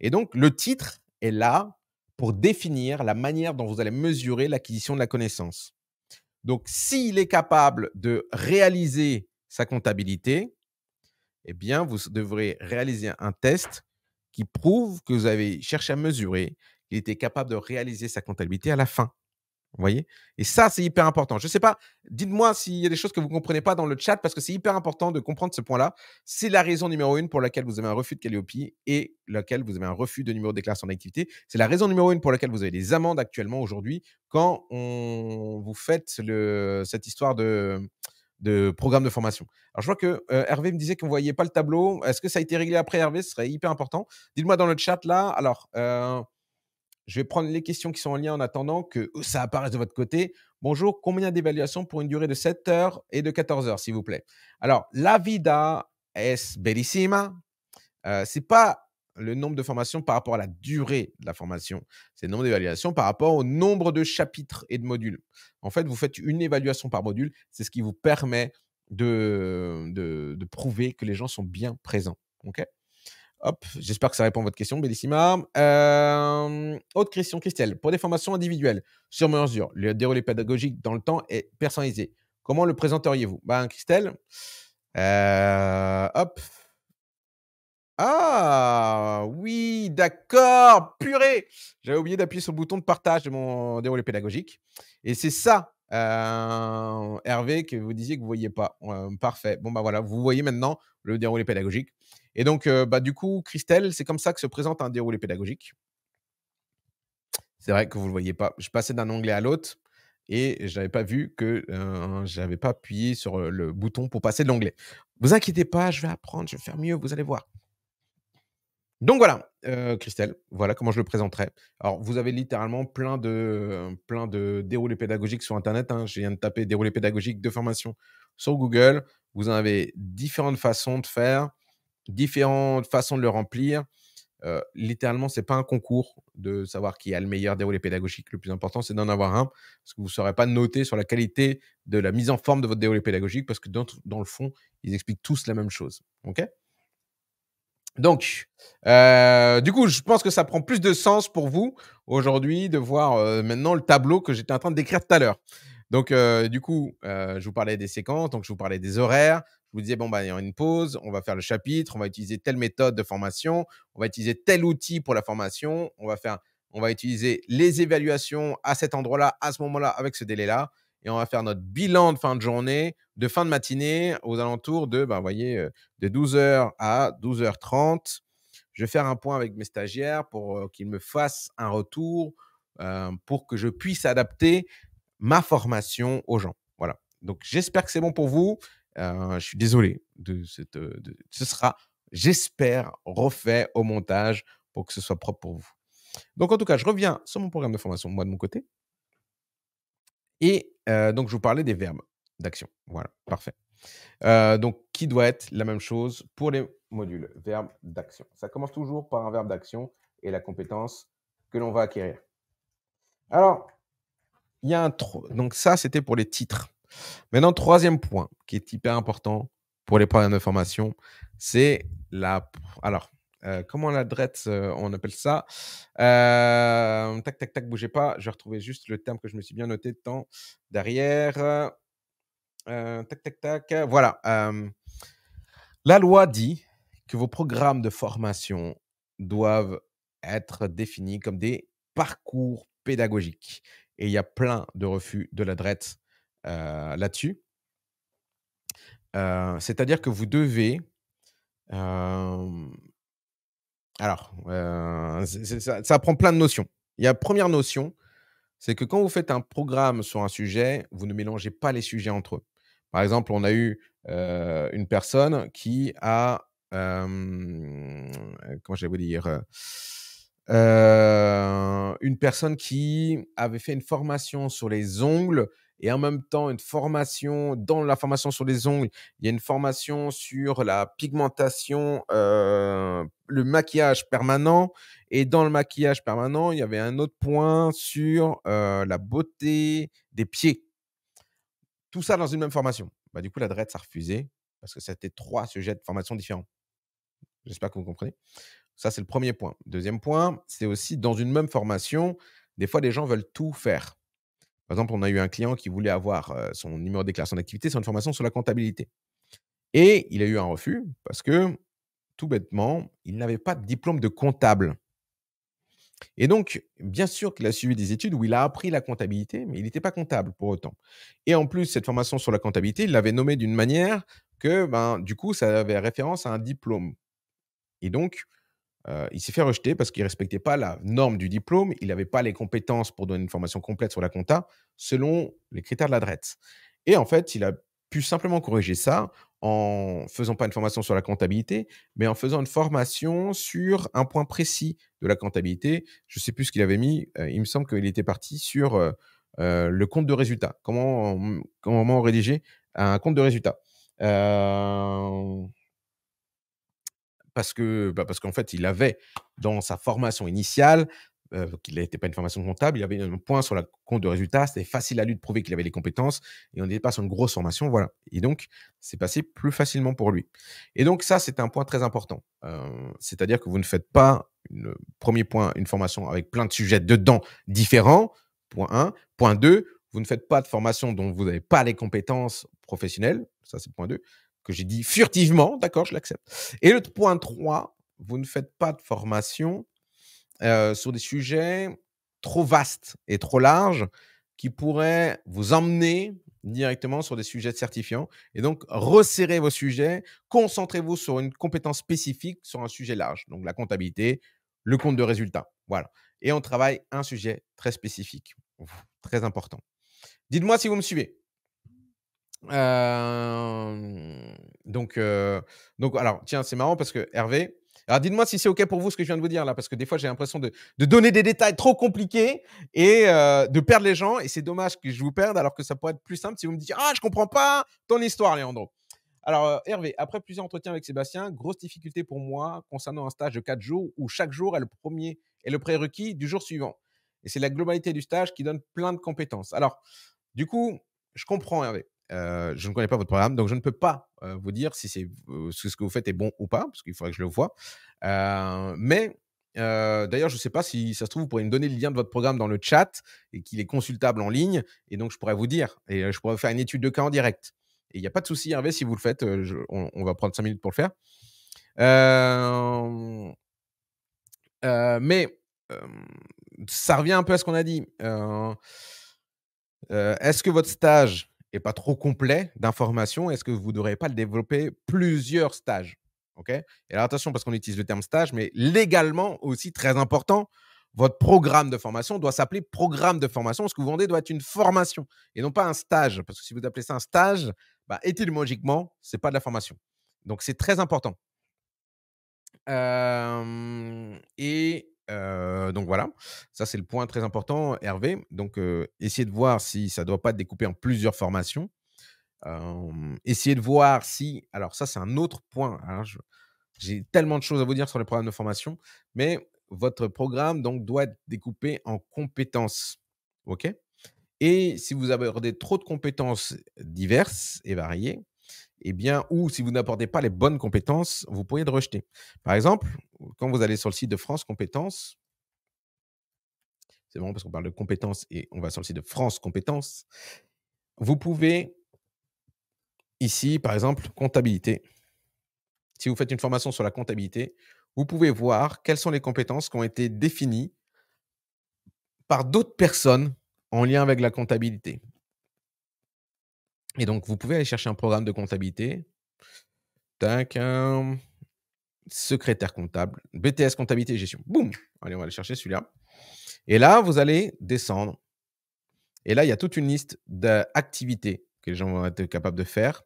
Et donc, le titre est là pour définir la manière dont vous allez mesurer l'acquisition de la connaissance. Donc, s'il est capable de réaliser sa comptabilité, eh bien, vous devrez réaliser un test qui prouve que vous avez cherché à mesurer qu'il était capable de réaliser sa comptabilité à la fin. Vous voyez Et ça, c'est hyper important. Je ne sais pas, dites-moi s'il y a des choses que vous ne comprenez pas dans le chat, parce que c'est hyper important de comprendre ce point-là. C'est la raison numéro une pour laquelle vous avez un refus de Calliope et laquelle vous avez un refus de numéro de déclaration d'activité. C'est la raison numéro une pour laquelle vous avez des amendes actuellement aujourd'hui quand on vous faites cette histoire de, programme de formation. Alors, je vois que euh, Hervé me disait qu'on ne voyait pas le tableau. Est-ce que ça a été réglé après Hervé Ce serait hyper important. Dites-moi dans le chat là. Alors, euh, je vais prendre les questions qui sont en lien en attendant que oh, ça apparaisse de votre côté. Bonjour, combien d'évaluations pour une durée de 7 heures et de 14 heures, s'il vous plaît Alors, la vida es bellissima. Ce euh, c'est pas le nombre de formations par rapport à la durée de la formation. C'est le nombre d'évaluations par rapport au nombre de chapitres et de modules. En fait, vous faites une évaluation par module. C'est ce qui vous permet de, de, de prouver que les gens sont bien présents. OK Hop, j'espère que ça répond à votre question, Bellissima. Euh, autre question, Christelle. Pour des formations individuelles sur mesure, le déroulé pédagogique dans le temps est personnalisé. Comment le présenteriez-vous Ben, Christelle, euh, hop. Ah, oui, d'accord, purée J'avais oublié d'appuyer sur le bouton de partage de mon déroulé pédagogique. Et c'est ça euh, Hervé, que vous disiez que vous ne voyez pas. Euh, parfait. Bon, bah voilà, vous voyez maintenant le déroulé pédagogique. Et donc, euh, bah, du coup, Christelle, c'est comme ça que se présente un déroulé pédagogique. C'est vrai que vous ne le voyez pas. Je passais d'un onglet à l'autre et je n'avais pas vu que je pas appuyé sur le bouton pour passer de l'onglet. Vous inquiétez pas, je vais apprendre, je vais faire mieux, vous allez voir. Donc voilà, euh, Christelle, voilà comment je le présenterai. Alors, vous avez littéralement plein de, euh, plein de déroulés pédagogiques sur Internet. J'ai hein. Je viens de taper déroulé pédagogique de formation sur Google. Vous en avez différentes façons de faire, différentes façons de le remplir. Euh, littéralement, ce n'est pas un concours de savoir qui a le meilleur déroulé pédagogique. Le plus important, c'est d'en avoir un, parce que vous ne serez pas noter sur la qualité de la mise en forme de votre déroulé pédagogique, parce que dans, dans le fond, ils expliquent tous la même chose. OK donc, euh, du coup, je pense que ça prend plus de sens pour vous aujourd'hui de voir euh, maintenant le tableau que j'étais en train de décrire tout à l'heure. Donc, euh, du coup, je vous parlais des séquences, donc je vous parlais des horaires. Je vous disais, bon, bah, il y a une pause, on va faire le chapitre, on va utiliser telle méthode de formation, on va utiliser tel outil pour la formation, on va faire, on va utiliser les évaluations à cet endroit-là, à ce moment-là, avec ce délai-là et on va faire notre bilan de fin de journée, de fin de matinée, aux alentours de, ben, voyez, euh, de 12h à 12h30. Je vais faire un point avec mes stagiaires pour euh, qu'ils me fassent un retour, euh, pour que je puisse adapter ma formation aux gens. Voilà. Donc, j'espère que c'est bon pour vous. je suis désolé. De cette, ce sera, j'espère, refait au montage pour que ce soit propre pour vous. Donc, en tout cas, je reviens sur mon programme de formation, moi, de mon côté. Et donc, je vous parlais des verbes d'action. Voilà, parfait. donc, qui doit être la même chose pour les modules verbes d'action. Ça commence toujours par un verbe d'action et la compétence que l'on va acquérir. Alors, il y a un trop. Donc, ça, c'était pour les titres. Maintenant, troisième point qui est hyper important pour les programmes de formation, c'est la. Alors, euh, comment la drette, euh, on appelle ça euh, Tac, tac, tac, bougez pas. Je vais retrouver juste le terme que je me suis bien noté de temps derrière. tac, tac, tac. Voilà. la loi dit que vos programmes de formation doivent être définis comme des parcours pédagogiques. Et il y a plein de refus de la drette là-dessus. C'est-à-dire que vous devez alors, euh, ça, prend plein de notions. Il y a première notion, c'est que quand vous faites un programme sur un sujet, vous ne mélangez pas les sujets entre eux. Par exemple, on a eu euh, une personne qui a, euh, comment je vais vous dire, une personne qui avait fait une formation sur les ongles et en même temps une formation dans la formation sur les ongles. Il y a une formation sur la pigmentation, euh, le maquillage permanent. Et dans le maquillage permanent, il y avait un autre point sur euh, la beauté des pieds. Tout ça dans une même formation. Bah, du coup, la dread, ça refusé parce que c'était trois sujets de formation différents. J'espère que vous comprenez. Ça, c'est le premier point. Deuxième point, c'est aussi dans une même formation, des fois, les gens veulent tout faire. Par exemple, on a eu un client qui voulait avoir son numéro de déclaration d'activité sur une formation sur la comptabilité. Et il a eu un refus parce que, tout bêtement, il n'avait pas de diplôme de comptable. Et donc, bien sûr qu'il a suivi des études où il a appris la comptabilité, mais il n'était pas comptable pour autant. Et en plus, cette formation sur la comptabilité, il l'avait nommée d'une manière que, ben, du coup, ça avait référence à un diplôme. Et donc, euh, il s'est fait rejeter parce qu'il ne respectait pas la norme du diplôme, il n'avait pas les compétences pour donner une formation complète sur la compta selon les critères de la Et en fait, il a pu simplement corriger ça en faisant pas une formation sur la comptabilité, mais en faisant une formation sur un point précis de la comptabilité. Je ne sais plus ce qu'il avait mis, euh, il me semble qu'il était parti sur euh, le compte de résultat, comment, comment rédiger un compte de résultat parce que bah, parce qu'en fait, il avait dans sa formation initiale, qu'il n'était pas une formation comptable, il avait un point sur la compte de résultat, c'était facile à lui de prouver qu'il avait les compétences, et on n'était pas sur une grosse formation, voilà. Et donc, c'est passé plus facilement pour lui. Et donc ça, c'est un point très important. C'est-à-dire que vous ne faites pas, une, premier point, une formation avec plein de sujets dedans différents, point 1. Point 2, vous ne faites pas de formation dont vous n'avez pas les compétences professionnelles, ça c'est point 2 que j'ai dit furtivement, d'accord, je l'accepte. Et le point 3, vous ne faites pas de formation euh, sur des sujets trop vastes et trop larges qui pourraient vous emmener directement sur des sujets de certifiants. Et donc, resserrez vos sujets, concentrez-vous sur une compétence spécifique sur un sujet large, donc la comptabilité, le compte de résultat. Voilà. Et on travaille un sujet très spécifique, très important. Dites-moi si vous me suivez. Euh, donc, euh, donc, alors, tiens, c'est marrant parce que Hervé. Alors, dites-moi si c'est OK pour vous ce que je viens de vous dire là, parce que des fois, j'ai l'impression de, donner des détails trop compliqués et euh, de perdre les gens. Et c'est dommage que je vous perde, alors que ça pourrait être plus simple si vous me dites Ah, je comprends pas ton histoire, Léandro. Alors, Hervé, après plusieurs entretiens avec Sébastien, grosse difficulté pour moi concernant un stage de 4 jours où chaque jour est le premier et le prérequis du jour suivant. Et c'est la globalité du stage qui donne plein de compétences. Alors, du coup, je comprends, Hervé. Euh, je ne connais pas votre programme, donc je ne peux pas euh, vous dire euh, si, ce que vous faites est bon ou pas, parce qu'il faudrait que je le vois. mais d'ailleurs, je ne sais pas si ça se trouve, vous pourriez me donner le lien de votre programme dans le chat et qu'il est consultable en ligne. Et donc, je pourrais vous dire et je pourrais faire une étude de cas en direct. Et il n'y a pas de souci, Hervé, si vous le faites, on, va prendre cinq minutes pour le faire. mais ça revient un peu à ce qu'on a dit. Est-ce que votre stage et pas trop complet d'informations, est-ce que vous ne devriez pas le développer plusieurs stages ok Et alors attention, parce qu'on utilise le terme stage, mais légalement aussi très important, votre programme de formation doit s'appeler programme de formation. Ce que vous vendez doit être une formation et non pas un stage. Parce que si vous appelez ça un stage, bah, étymologiquement, ce n'est pas de la formation. Donc, c'est très important. et donc voilà, ça c'est le point très important, Hervé. Donc essayez de voir si ça ne doit pas être découpé en plusieurs formations. essayez de voir si... Alors ça c'est un autre point. Hein, j'ai tellement de choses à vous dire sur les programmes de formation, mais votre programme donc doit être découpé en compétences. OK Et si vous abordez trop de compétences diverses et variées, eh bien, ou si vous n'apportez pas les bonnes compétences, vous pourriez le rejeter. Par exemple, quand vous allez sur le site de France Compétences, c'est bon parce qu'on parle de compétences et on va sur le site de France Compétences, vous pouvez ici, par exemple, comptabilité. Si vous faites une formation sur la comptabilité, vous pouvez voir quelles sont les compétences qui ont été définies par d'autres personnes en lien avec la comptabilité. Et donc, vous pouvez aller chercher un programme de comptabilité. Tac, secrétaire comptable, BTS comptabilité et gestion. Boum Allez, on va aller chercher celui-là. Et là, vous allez descendre. Et là, il y a toute une liste d'activités que les gens vont être capables de faire.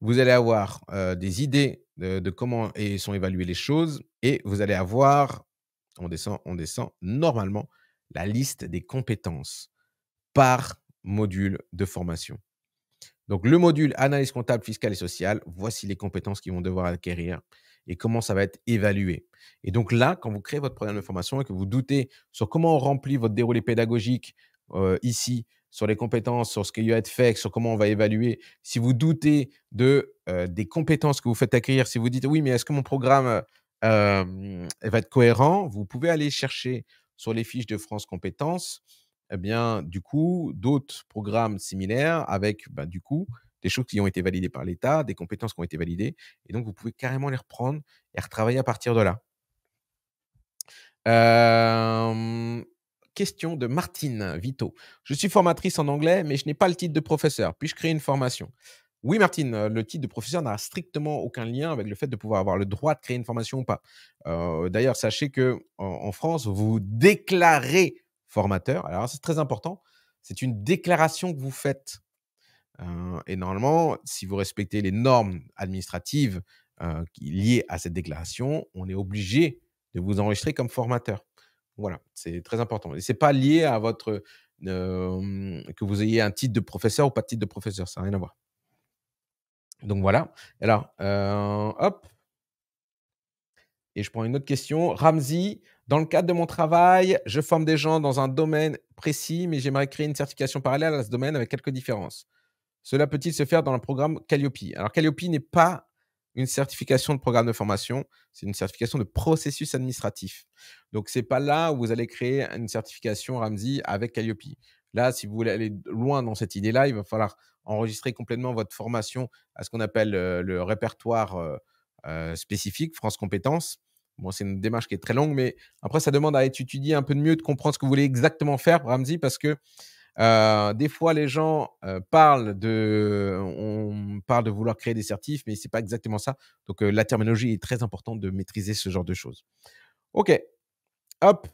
Vous allez avoir euh, des idées de, comment et sont évaluées les choses. Et vous allez avoir, on descend, on descend, normalement, la liste des compétences par module de formation. Donc, le module analyse comptable, fiscale et sociale, voici les compétences qu'ils vont devoir acquérir et comment ça va être évalué. Et donc là, quand vous créez votre programme de formation et que vous doutez sur comment on remplit votre déroulé pédagogique euh, ici, sur les compétences, sur ce qui va être fait, sur comment on va évaluer, si vous doutez de, euh, des compétences que vous faites acquérir, si vous dites oui, mais est-ce que mon programme euh, va être cohérent, vous pouvez aller chercher sur les fiches de France Compétences eh bien, du coup, d'autres programmes similaires avec, bah, du coup, des choses qui ont été validées par l'État, des compétences qui ont été validées. Et donc, vous pouvez carrément les reprendre et retravailler à partir de là. question de Martine Vito. Je suis formatrice en anglais, mais je n'ai pas le titre de professeur. Puis-je créer une formation oui, Martine, euh, le titre de professeur n'a strictement aucun lien avec le fait de pouvoir avoir le droit de créer une formation ou pas. Euh, d'ailleurs, sachez que en, France, vous déclarez formateur. Alors, c'est très important. C'est une déclaration que vous faites. Hein, et normalement, si vous respectez les normes administratives euh, liées à cette déclaration, on est obligé de vous enregistrer comme formateur. Voilà, c'est très important. Et ce n'est pas lié à votre. Euh, que vous ayez un titre de professeur ou pas de titre de professeur, ça n'a rien à voir. Donc voilà. Alors, euh, hop, et je prends une autre question. Ramzi, dans le cadre de mon travail, je forme des gens dans un domaine précis, mais j'aimerais créer une certification parallèle à ce domaine avec quelques différences. Cela peut-il se faire dans le programme Calliope Alors, Calliope n'est pas une certification de programme de formation, c'est une certification de processus administratif. Donc, ce n'est pas là où vous allez créer une certification Ramzi avec Calliope. Là, si vous voulez aller loin dans cette idée-là, il va falloir enregistrer complètement votre formation à ce qu'on appelle euh, le répertoire euh, euh, spécifique, France Compétences c'est une démarche qui est très longue, mais après, ça demande à être étudié un peu de mieux, de comprendre ce que vous voulez exactement faire, Ramzi, parce que euh, des fois, les gens euh, parlent de, on parle de vouloir créer des certifs, mais c'est pas exactement ça. Donc, euh, la terminologie est très importante de maîtriser ce genre de choses. Ok, hop.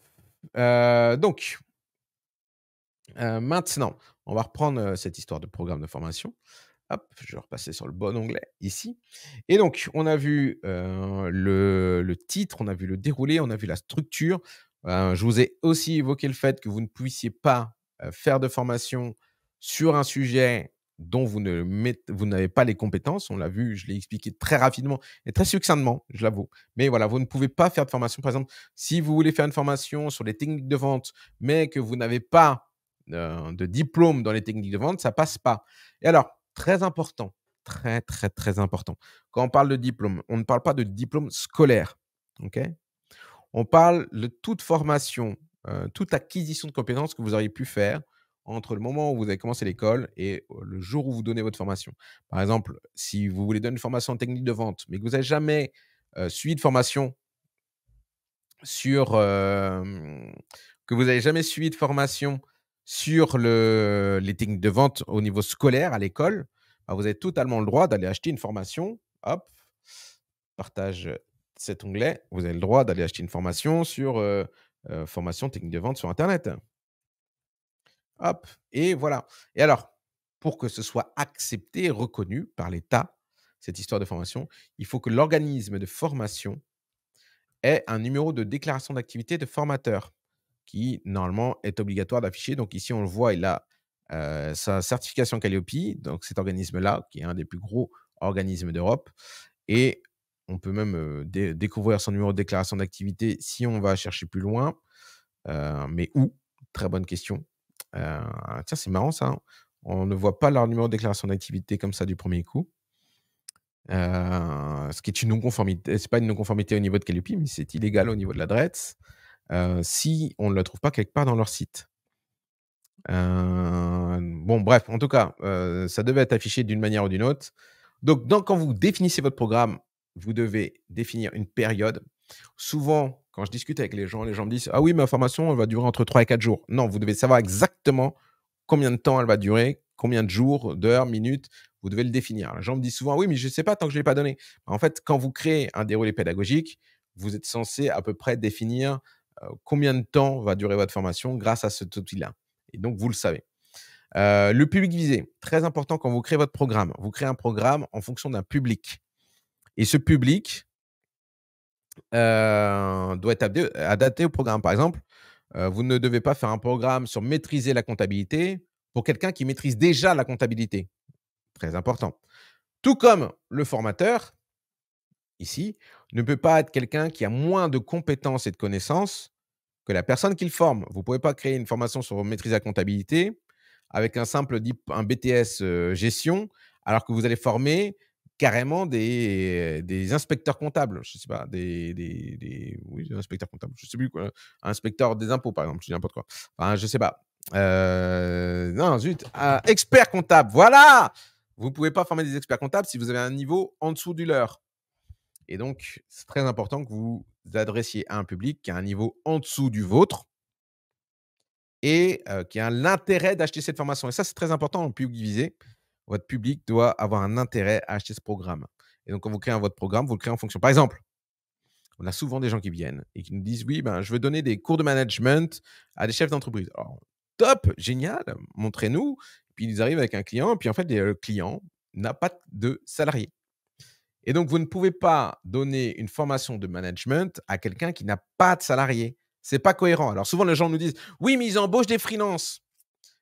donc, maintenant, on va reprendre cette histoire de programme de formation je vais repasser sur le bon onglet ici. Et donc, on a vu euh, le, titre, on a vu le déroulé, on a vu la structure. Euh, je vous ai aussi évoqué le fait que vous ne puissiez pas euh, faire de formation sur un sujet dont vous ne vous n'avez pas les compétences. On l'a vu, je l'ai expliqué très rapidement et très succinctement, je l'avoue. Mais voilà, vous ne pouvez pas faire de formation. Par exemple, si vous voulez faire une formation sur les techniques de vente, mais que vous n'avez pas de diplôme dans les techniques de vente, ça passe pas. Et alors, Très important. Très, très, très important. Quand on parle de diplôme, on ne parle pas de diplôme scolaire. OK On parle de toute formation, toute acquisition de compétences que vous auriez pu faire entre le moment où vous avez commencé l'école et le jour où vous donnez votre formation. Par exemple, si vous voulez donner une formation en technique de vente, mais que vous n'avez jamais suivi de formation sur que vous n'avez jamais suivi de formation sur le, les techniques de vente au niveau scolaire, à l'école, bah, vous avez totalement le droit d'aller acheter une formation. Hop, partage cet onglet. Vous avez le droit d'aller acheter une formation sur euh, euh, formation technique de vente sur Internet. Hop, et voilà. Et alors, pour que ce soit accepté et reconnu par l'État, cette histoire de formation, il faut que l'organisme de formation ait un numéro de déclaration d'activité de formateur qui normalement est obligatoire d'afficher. Donc ici, on le voit, il a euh, sa certification Calliope, donc cet organisme-là, qui est un des plus gros organismes d'Europe. Et on peut même euh, découvrir son numéro de déclaration d'activité si on va chercher plus loin. Euh, mais où Très bonne question. tiens, c'est marrant ça. Hein. on ne voit pas leur numéro de déclaration d'activité comme ça du premier coup. ce qui est une non-conformité, c'est pas une non-conformité au niveau de Calliope, mais c'est illégal au niveau de l'adresse. Euh, si on ne la trouve pas quelque part dans leur site. Euh, bon, bref, en tout cas, euh, ça devait être affiché d'une manière ou d'une autre. Donc, quand vous définissez votre programme, vous devez définir une période. Souvent, quand je discute avec les gens, les gens me disent Ah oui, ma formation, elle va durer entre 3 et 4 jours. Non, vous devez savoir exactement combien de temps elle va durer, combien de jours, d'heures, minutes. Vous devez le définir. Les gens me disent souvent ah Oui, mais je ne sais pas tant que je ne l'ai pas donné. En fait, quand vous créez un déroulé pédagogique, vous êtes censé à peu près définir euh, combien de temps va durer votre formation grâce à cet outil-là. Et donc, vous le savez. Euh, le public visé, très important quand vous créez votre programme. Vous créez un programme en fonction d'un public. Et ce public euh, doit être adapté, au programme. Par exemple, vous ne devez pas faire un programme sur maîtriser la comptabilité pour quelqu'un qui maîtrise déjà la comptabilité. Très important. Tout comme le formateur, ici, ne peut pas être quelqu'un qui a moins de compétences et de connaissances que la personne qu'il forme. Vous ne pouvez pas créer une formation sur maîtrise à comptabilité avec un simple un BTS gestion, alors que vous allez former carrément des, inspecteurs comptables, je sais pas, des, des, inspecteurs comptables, je sais plus quoi, inspecteur des impôts par exemple, je dis n'importe quoi, je sais pas, non zut, expert comptable, voilà, vous ne pouvez pas former des experts comptables si vous avez un niveau en dessous du leur. Et donc, c'est très important que vous adressiez à un public qui a un niveau en dessous du vôtre et qui a l'intérêt d'acheter cette formation. Et ça, c'est très important en public visé. Votre public doit avoir un intérêt à acheter ce programme. Et donc, quand vous créez votre programme, vous le créez en fonction. Par exemple, on a souvent des gens qui viennent et qui nous disent Oui, ben, je veux donner des cours de management à des chefs d'entreprise. Alors, top, génial, montrez-nous. Puis ils arrivent avec un client, puis en fait, le client n'a pas de salarié. Et donc, vous ne pouvez pas donner une formation de management à quelqu'un qui n'a pas de salarié. C'est pas cohérent. Alors souvent, les gens nous disent oui, mais ils embauchent des freelances.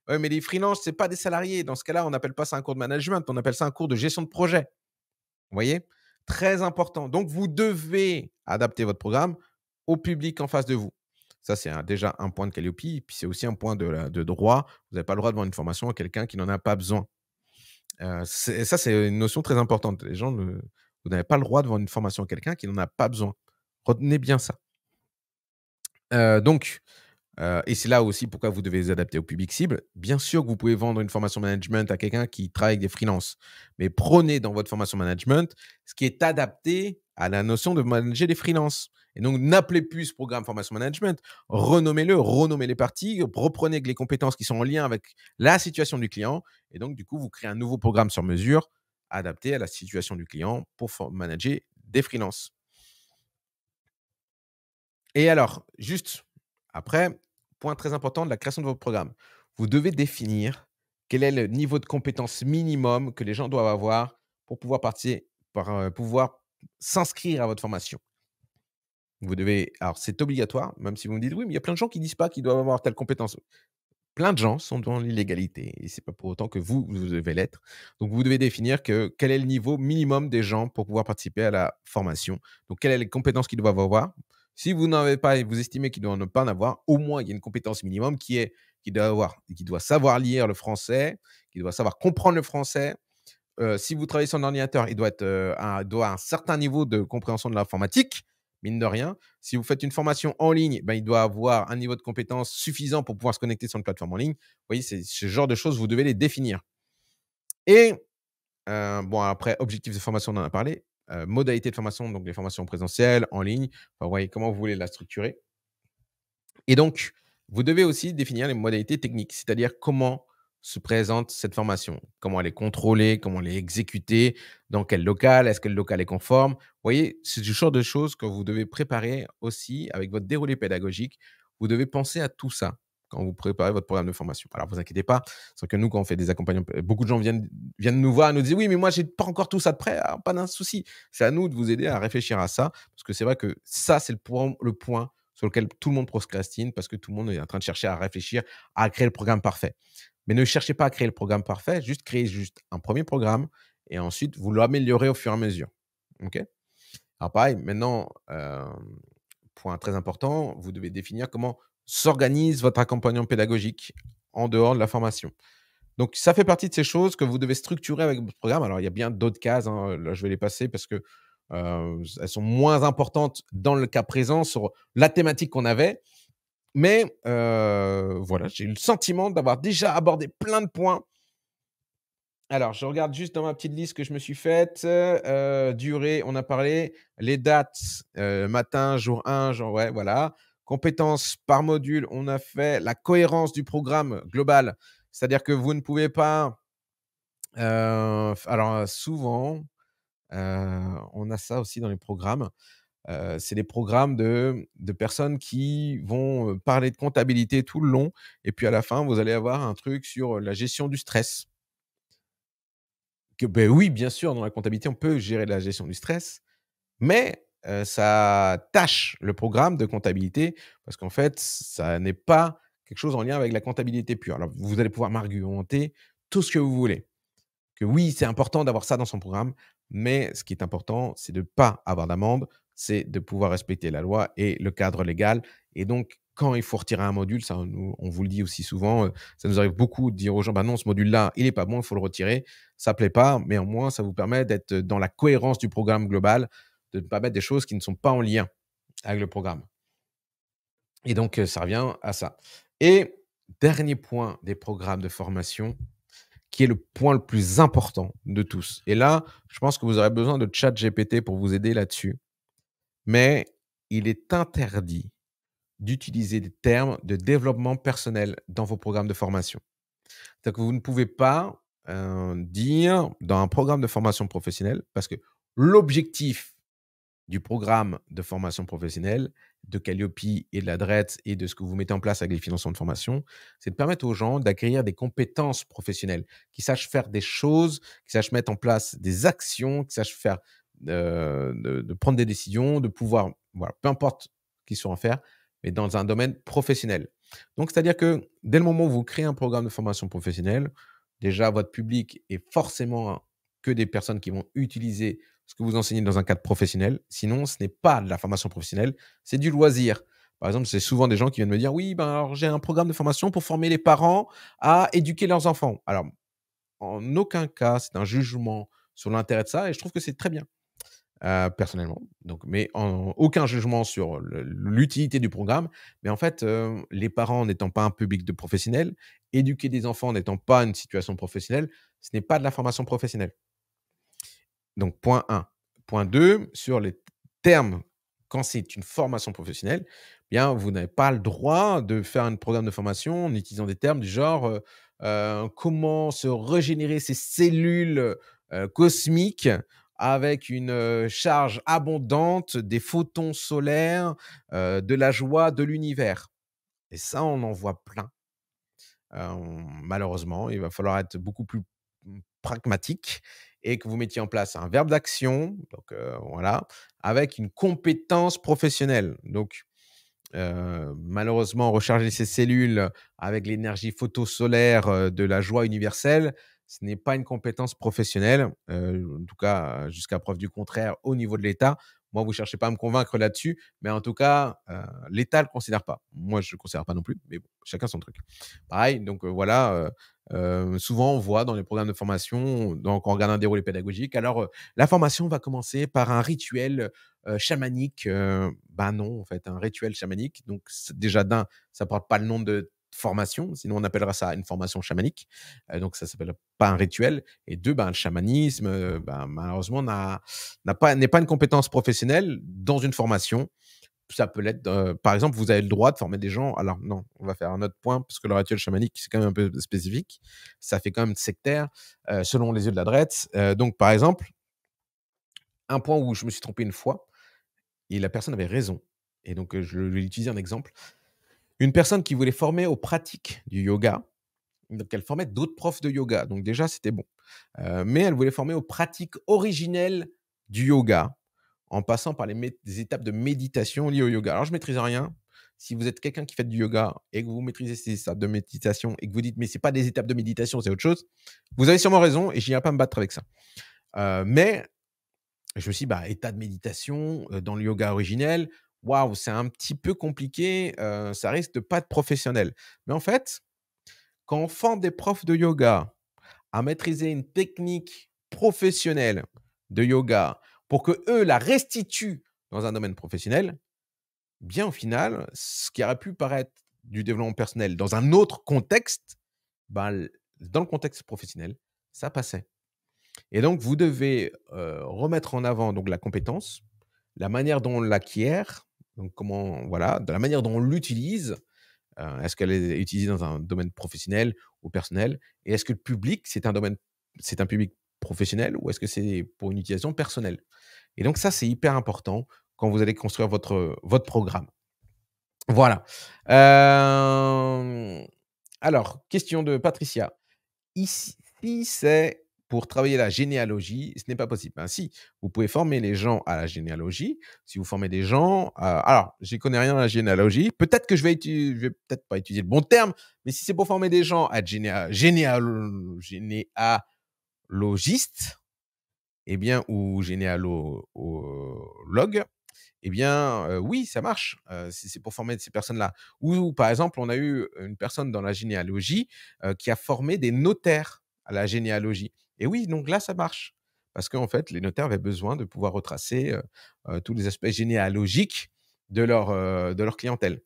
Oui, mais les freelances, c'est pas des salariés. Dans ce cas-là, on n'appelle pas ça un cours de management, on appelle ça un cours de gestion de projet. Vous voyez Très important. Donc, vous devez adapter votre programme au public en face de vous. Ça, c'est déjà un point de Calliope, puis c'est aussi un point de, droit. Vous n'avez pas le droit de vendre une formation à quelqu'un qui n'en a pas besoin. Euh, ça, c'est une notion très importante. Les gens ne vous n'avez pas le droit de vendre une formation à quelqu'un qui n'en a pas besoin. Retenez bien ça. Euh, donc, euh, et c'est là aussi pourquoi vous devez vous adapter au public cible. Bien sûr que vous pouvez vendre une formation management à quelqu'un qui travaille avec des freelances, mais prenez dans votre formation management ce qui est adapté à la notion de manager des freelances. Et donc, n'appelez plus ce programme formation management, renommez-le, renommez les parties, reprenez les compétences qui sont en lien avec la situation du client. Et donc, du coup, vous créez un nouveau programme sur mesure adapté à la situation du client pour manager des freelances. Et alors, juste après, point très important de la création de votre programme. Vous devez définir quel est le niveau de compétence minimum que les gens doivent avoir pour pouvoir partir, pour, euh, pouvoir s'inscrire à votre formation. Vous devez, alors c'est obligatoire, même si vous me dites oui, mais il y a plein de gens qui disent pas qu'ils doivent avoir telle compétence plein de gens sont dans l'illégalité et c'est pas pour autant que vous, vous devez l'être. Donc vous devez définir que, quel est le niveau minimum des gens pour pouvoir participer à la formation. Donc quelles sont les compétences qu'ils doivent avoir. Si vous n'avez pas et vous estimez qu'ils doivent ne pas en avoir, au moins il y a une compétence minimum qui est qui doit avoir, qui doit savoir lire le français, qui doit savoir comprendre le français. Euh, si vous travaillez sur un ordinateur, il doit être euh, un, doit un certain niveau de compréhension de l'informatique mine de rien. Si vous faites une formation en ligne, ben, il doit avoir un niveau de compétence suffisant pour pouvoir se connecter sur une plateforme en ligne. Vous voyez, c'est ce genre de choses, vous devez les définir. Et, euh, bon, après, objectif de formation, on en a parlé. Euh, modalité de formation, donc les formations présentielles, en ligne. vous voyez comment vous voulez la structurer. Et donc, vous devez aussi définir les modalités techniques, c'est-à-dire comment se présente cette formation, comment elle est contrôlée, comment elle est exécutée, dans quel local, est-ce que le local est conforme. Vous voyez, c'est du genre de choses que vous devez préparer aussi avec votre déroulé pédagogique. Vous devez penser à tout ça quand vous préparez votre programme de formation. Alors, vous inquiétez pas, c'est que nous, quand on fait des accompagnements, beaucoup de gens viennent, viennent nous voir, nous disent, oui, mais moi, j'ai pas encore tout ça de prêt, ah, pas d'un souci. C'est à nous de vous aider à réfléchir à ça, parce que c'est vrai que ça, c'est le point, le point sur lequel tout le monde procrastine, parce que tout le monde est en train de chercher à réfléchir, à créer le programme parfait. Mais ne cherchez pas à créer le programme parfait, juste créez juste un premier programme et ensuite vous l'améliorez au fur et à mesure. OK Alors pareil, maintenant, euh, point très important, vous devez définir comment s'organise votre accompagnement pédagogique en dehors de la formation. Donc, ça fait partie de ces choses que vous devez structurer avec votre programme. Alors, il y a bien d'autres cases, hein, là, je vais les passer parce que euh, elles sont moins importantes dans le cas présent sur la thématique qu'on avait, mais voilà, j'ai eu le sentiment d'avoir déjà abordé plein de points. Alors, je regarde juste dans ma petite liste que je me suis faite. durée, on a parlé. Les dates, matin, jour 1, genre, ouais, voilà. Compétences par module, on a fait la cohérence du programme global. C'est-à-dire que vous ne pouvez pas. alors, souvent, on a ça aussi dans les programmes c'est des programmes de, personnes qui vont parler de comptabilité tout le long. Et puis à la fin, vous allez avoir un truc sur la gestion du stress. Que, ben oui, bien sûr, dans la comptabilité, on peut gérer la gestion du stress, mais ça tâche le programme de comptabilité parce qu'en fait, ça n'est pas quelque chose en lien avec la comptabilité pure. Alors, vous allez pouvoir m'argumenter tout ce que vous voulez. Que oui, c'est important d'avoir ça dans son programme, mais ce qui est important, c'est de ne pas avoir d'amende, c'est de pouvoir respecter la loi et le cadre légal. Et donc, quand il faut retirer un module, ça, on, vous le dit aussi souvent, euh, ça nous arrive beaucoup de dire aux gens, bah non, ce module-là, il n'est pas bon, il faut le retirer, ça ne plaît pas, mais au moins, ça vous permet d'être dans la cohérence du programme global, de ne pas mettre des choses qui ne sont pas en lien avec le programme. Et donc, euh, ça revient à ça. Et dernier point des programmes de formation, qui est le point le plus important de tous. Et là, je pense que vous aurez besoin de chat GPT pour vous aider là-dessus mais il est interdit d'utiliser des termes de développement personnel dans vos programmes de formation. cest que vous ne pouvez pas euh, dire dans un programme de formation professionnelle, parce que l'objectif du programme de formation professionnelle de Calliope et de la DRET et de ce que vous mettez en place avec les financements de formation, c'est de permettre aux gens d'acquérir des compétences professionnelles, qui sachent faire des choses, qui sachent mettre en place des actions, qui sachent faire euh, de, prendre des décisions, de pouvoir, voilà, peu importe ce qu'ils sont en faire, mais dans un domaine professionnel. Donc, c'est-à-dire que dès le moment où vous créez un programme de formation professionnelle, déjà, votre public est forcément que des personnes qui vont utiliser ce que vous enseignez dans un cadre professionnel. Sinon, ce n'est pas de la formation professionnelle, c'est du loisir. Par exemple, c'est souvent des gens qui viennent me dire Oui, ben, j'ai un programme de formation pour former les parents à éduquer leurs enfants. Alors, en aucun cas, c'est un jugement sur l'intérêt de ça et je trouve que c'est très bien. Euh, personnellement. Donc, mais en, aucun jugement sur l'utilité du programme. Mais en fait, euh, les parents n'étant pas un public de professionnels, éduquer des enfants n'étant pas une situation professionnelle, ce n'est pas de la formation professionnelle. Donc, point 1. Point 2, sur les termes, quand c'est une formation professionnelle, eh bien, vous n'avez pas le droit de faire un programme de formation en utilisant des termes du genre euh, comment se régénérer ces cellules cosmiques avec une charge abondante des photons solaires, de la joie de l'univers. Et ça, on en voit plein. malheureusement, il va falloir être beaucoup plus mmh, pragmatique et que vous mettiez en place un verbe d'action, voilà, avec une compétence professionnelle. Donc, malheureusement, recharger ces cellules avec l'énergie photosolaire de la joie universelle, ce n'est pas une compétence professionnelle, en tout cas jusqu'à preuve du contraire au niveau de l'État. Moi, vous ne cherchez pas à me convaincre là-dessus, mais en tout cas, l'État ne le considère pas. Moi, je ne le considère pas non plus, mais chacun son truc. Pareil, donc voilà, souvent on voit dans les programmes de formation, donc on regarde un déroulé pédagogique, alors la formation va commencer par un rituel chamanique. ben non, en fait, un rituel chamanique. Donc déjà, d'un, ça ne porte pas le nom de formation, sinon on appellera ça une formation chamanique. Euh, donc ça s'appelle pas un rituel. Et deux, ben, le chamanisme, euh, ben, malheureusement, n'a, n'a pas, n'est pas une compétence professionnelle dans une formation. Ça peut l'être. Euh, par exemple, vous avez le droit de former des gens. Alors non, on va faire un autre point parce que le rituel chamanique c'est quand même un peu spécifique. Ça fait quand même sectaire selon les yeux de la droite. donc par exemple, un point où je me suis trompé une fois et la personne avait raison. Et donc je vais l'utiliser en exemple une personne qui voulait former aux pratiques du yoga. Donc, elle formait d'autres profs de yoga. Donc, déjà, c'était bon. Euh, mais elle voulait former aux pratiques originelles du yoga, en passant par les, étapes de méditation liées au yoga. Alors, je maîtrise rien. Si vous êtes quelqu'un qui fait du yoga et que vous maîtrisez ces étapes de méditation et que vous dites, mais ce n'est pas des étapes de méditation, c'est autre chose, vous avez sûrement raison et je n'irai pas me battre avec ça. Euh, mais je me suis dit, bah, état de méditation euh, dans le yoga originel, waouh, c'est un petit peu compliqué, ça risque de pas être professionnel. Mais en fait, quand on forme des profs de yoga à maîtriser une technique professionnelle de yoga pour que eux la restituent dans un domaine professionnel, bien au final, ce qui aurait pu paraître du développement personnel dans un autre contexte, bah, dans le contexte professionnel, ça passait. Et donc, vous devez remettre en avant donc la compétence, la manière dont on l'acquiert, donc, comment, voilà, de la manière dont on l'utilise, euh, est-ce qu'elle est utilisée dans un domaine professionnel ou personnel Et est-ce que le public, c'est un domaine, c'est un public professionnel ou est-ce que c'est pour une utilisation personnelle Et donc, ça, c'est hyper important quand vous allez construire votre, votre programme. Voilà. Euh, alors, question de Patricia. Ici, c'est pour travailler la généalogie, ce n'est pas possible. Ainsi, ben, vous pouvez former les gens à la généalogie. Si vous formez des gens, à... Euh, alors, ne connais rien à la généalogie. Peut-être que je vais, vais peut-être pas utiliser le bon terme, mais si c'est pour former des gens à être généalogiste, eh bien, ou généalogue, euh, eh bien, euh, oui, ça marche. si c'est pour former ces personnes-là. Ou, par exemple, on a eu une personne dans la généalogie qui a formé des notaires à la généalogie. Et oui, donc là, ça marche. Parce qu'en fait, les notaires avaient besoin de pouvoir retracer tous les aspects généalogiques de leur, de leur clientèle.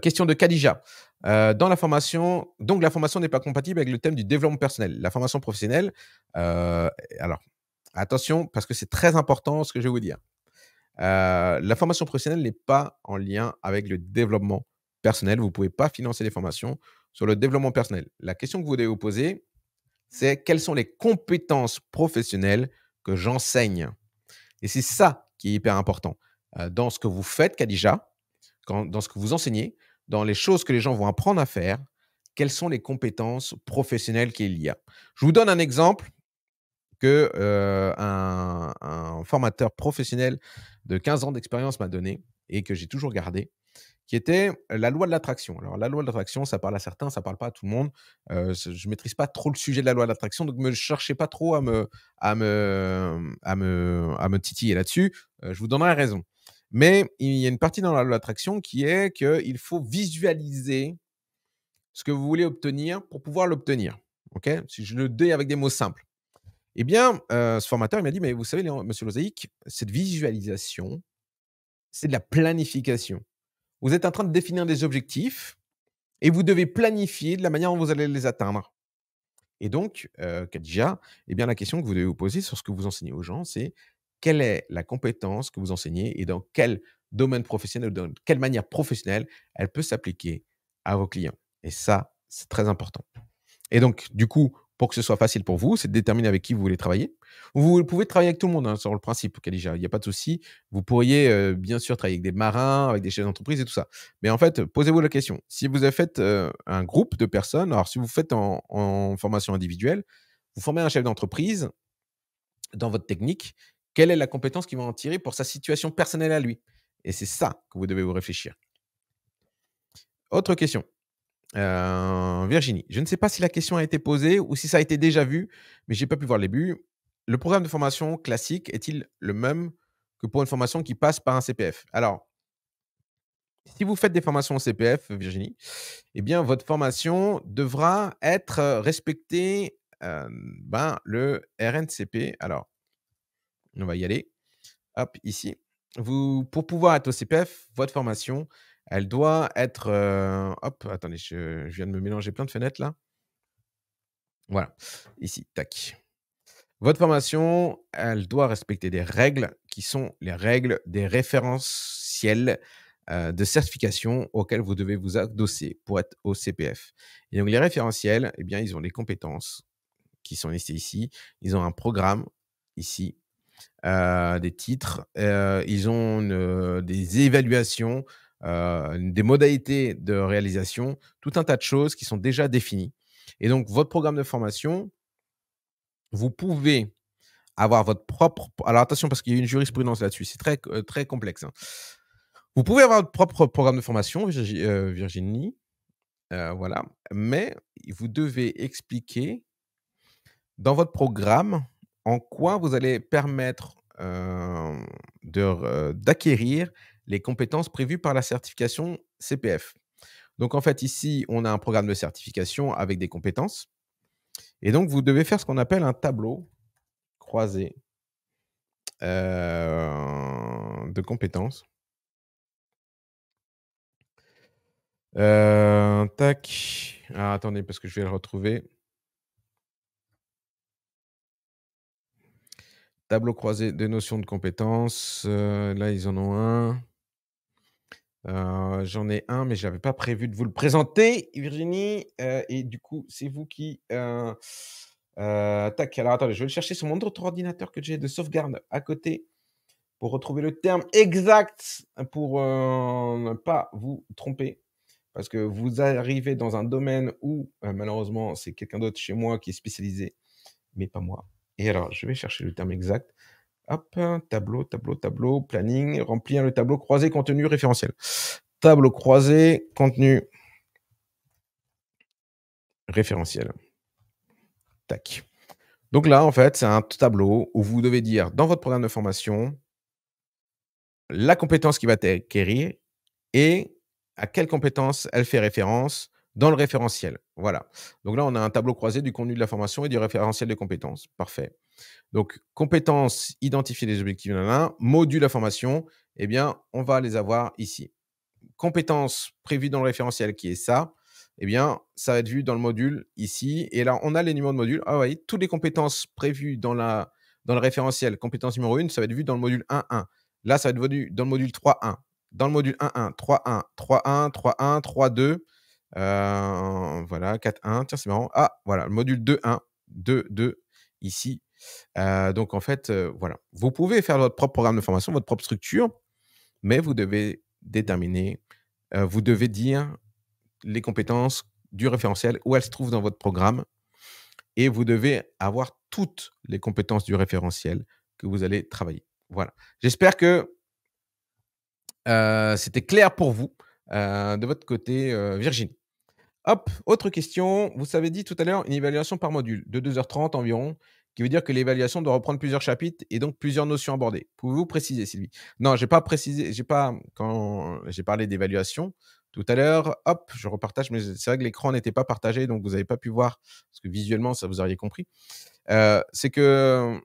question de Khadija. dans la formation, donc la formation n'est pas compatible avec le thème du développement personnel. La formation professionnelle, alors attention parce que c'est très important ce que je vais vous dire. la formation professionnelle n'est pas en lien avec le développement personnel. Vous ne pouvez pas financer les formations sur le développement personnel. La question que vous devez vous poser, c'est quelles sont les compétences professionnelles que j'enseigne. Et c'est ça qui est hyper important. Euh, dans ce que vous faites, Kadija, dans ce que vous enseignez, dans les choses que les gens vont apprendre à faire, quelles sont les compétences professionnelles qu'il y a. Je vous donne un exemple que euh, un, formateur professionnel de 15 ans d'expérience m'a donné et que j'ai toujours gardé qui était la loi de l'attraction. Alors, la loi de l'attraction, ça parle à certains, ça parle pas à tout le monde. Je je maîtrise pas trop le sujet de la loi de l'attraction, donc ne cherchez pas trop à me, à me, à me, à me titiller là-dessus. je vous donnerai raison. Mais il y a une partie dans la loi de l'attraction qui est qu'il faut visualiser ce que vous voulez obtenir pour pouvoir l'obtenir. Ok Si je le dis avec des mots simples. Eh bien, ce formateur m'a dit, mais vous savez, monsieur Lozaïc, cette visualisation, c'est de la planification. Vous êtes en train de définir des objectifs et vous devez planifier de la manière dont vous allez les atteindre. Et donc, euh, eh bien, la question que vous devez vous poser sur ce que vous enseignez aux gens, c'est quelle est la compétence que vous enseignez et dans quel domaine professionnel, dans quelle manière professionnelle elle peut s'appliquer à vos clients. Et ça, c'est très important. Et donc, du coup, pour que ce soit facile pour vous, c'est de déterminer avec qui vous voulez travailler. Vous pouvez travailler avec tout le monde, hein, sur le principe, il n'y a pas de souci. Vous pourriez euh, bien sûr travailler avec des marins, avec des chefs d'entreprise et tout ça. Mais en fait, posez-vous la question. Si vous faites fait euh, un groupe de personnes, alors si vous faites en, en formation individuelle, vous formez un chef d'entreprise dans votre technique, quelle est la compétence qu'il va en tirer pour sa situation personnelle à lui Et c'est ça que vous devez vous réfléchir. Autre question. Euh, Virginie, je ne sais pas si la question a été posée ou si ça a été déjà vu, mais j'ai pas pu voir les buts. Le programme de formation classique est-il le même que pour une formation qui passe par un CPF Alors, si vous faites des formations au CPF, Virginie, eh bien, votre formation devra être respectée euh, ben, le RNCP. Alors, on va y aller. Hop, ici. Vous, pour pouvoir être au CPF, votre formation elle doit être. Euh, hop, attendez, je, viens de me mélanger plein de fenêtres là. Voilà, ici, tac. Votre formation, elle doit respecter des règles qui sont les règles des référentiels euh, de certification auxquels vous devez vous adosser pour être au CPF. Et donc, les référentiels, eh bien, ils ont des compétences qui sont listées ici. Ils ont un programme ici, euh, des titres. ils ont des évaluations euh, des modalités de réalisation, tout un tas de choses qui sont déjà définies. Et donc, votre programme de formation, vous pouvez avoir votre propre. Alors, attention, parce qu'il y a une jurisprudence là-dessus, c'est très, euh, très complexe. Hein. Vous pouvez avoir votre propre programme de formation, euh, Virginie, voilà, mais vous devez expliquer dans votre programme en quoi vous allez permettre euh, d'acquérir les compétences prévues par la certification CPF. Donc en fait, ici, on a un programme de certification avec des compétences. Et donc, vous devez faire ce qu'on appelle un tableau croisé euh, de compétences. Euh, tac. Ah, attendez, parce que je vais le retrouver. Tableau croisé de notions de compétences. Euh, là, ils en ont un. Euh, j'en ai un, mais je n'avais pas prévu de vous le présenter, Virginie. Euh, et du coup, c'est vous qui. Euh, euh tac, alors attendez, je vais le chercher sur mon autre ordinateur que j'ai de sauvegarde à côté pour retrouver le terme exact pour ne pas vous tromper. Parce que vous arrivez dans un domaine où, malheureusement, c'est quelqu'un d'autre chez moi qui est spécialisé, mais pas moi. Et alors, je vais chercher le terme exact tableau, tableau, tableau, planning, remplir le tableau croisé, contenu, référentiel. Tableau croisé, contenu, référentiel. Tac. Donc là, en fait, c'est un tableau où vous devez dire dans votre programme de formation la compétence qui va être acquérir et à quelle compétence elle fait référence dans le référentiel. Voilà. Donc là, on a un tableau croisé du contenu de la formation et du référentiel de compétences. Parfait. Donc, compétences, identifier les objectifs, module à formation, eh bien, on va les avoir ici. Compétences prévues dans le référentiel qui est ça, et eh bien, ça va être vu dans le module ici. Et là, on a les numéros de module. Ah oui, toutes les compétences prévues dans, la, dans le référentiel, compétence numéro 1, ça va être vu dans le module 1.1. Là, ça va être vu dans le module 3.1. Dans le module 1.1, 3.1, 3.1, 3.1, 3.2, euh, voilà, 4.1, tiens, c'est marrant. Ah, voilà, le module 2.1, 2.2, ici donc, en fait, voilà. Vous pouvez faire votre propre programme de formation, votre propre structure, mais vous devez déterminer, vous devez dire les compétences du référentiel, où elles se trouvent dans votre programme, et vous devez avoir toutes les compétences du référentiel que vous allez travailler. Voilà. J'espère que c'était clair pour vous. de votre côté, Virginie. Hop, autre question. Vous avez dit tout à l'heure une évaluation par module de 2h30 environ qui veut dire que l'évaluation doit reprendre plusieurs chapitres et donc plusieurs notions abordées. Pouvez-vous préciser, Sylvie Non, j'ai pas précisé, j'ai pas quand j'ai parlé d'évaluation tout à l'heure. Hop, je repartage, mais c'est vrai que l'écran n'était pas partagé, donc vous n'avez pas pu voir parce que visuellement ça vous auriez compris. Euh, c'est que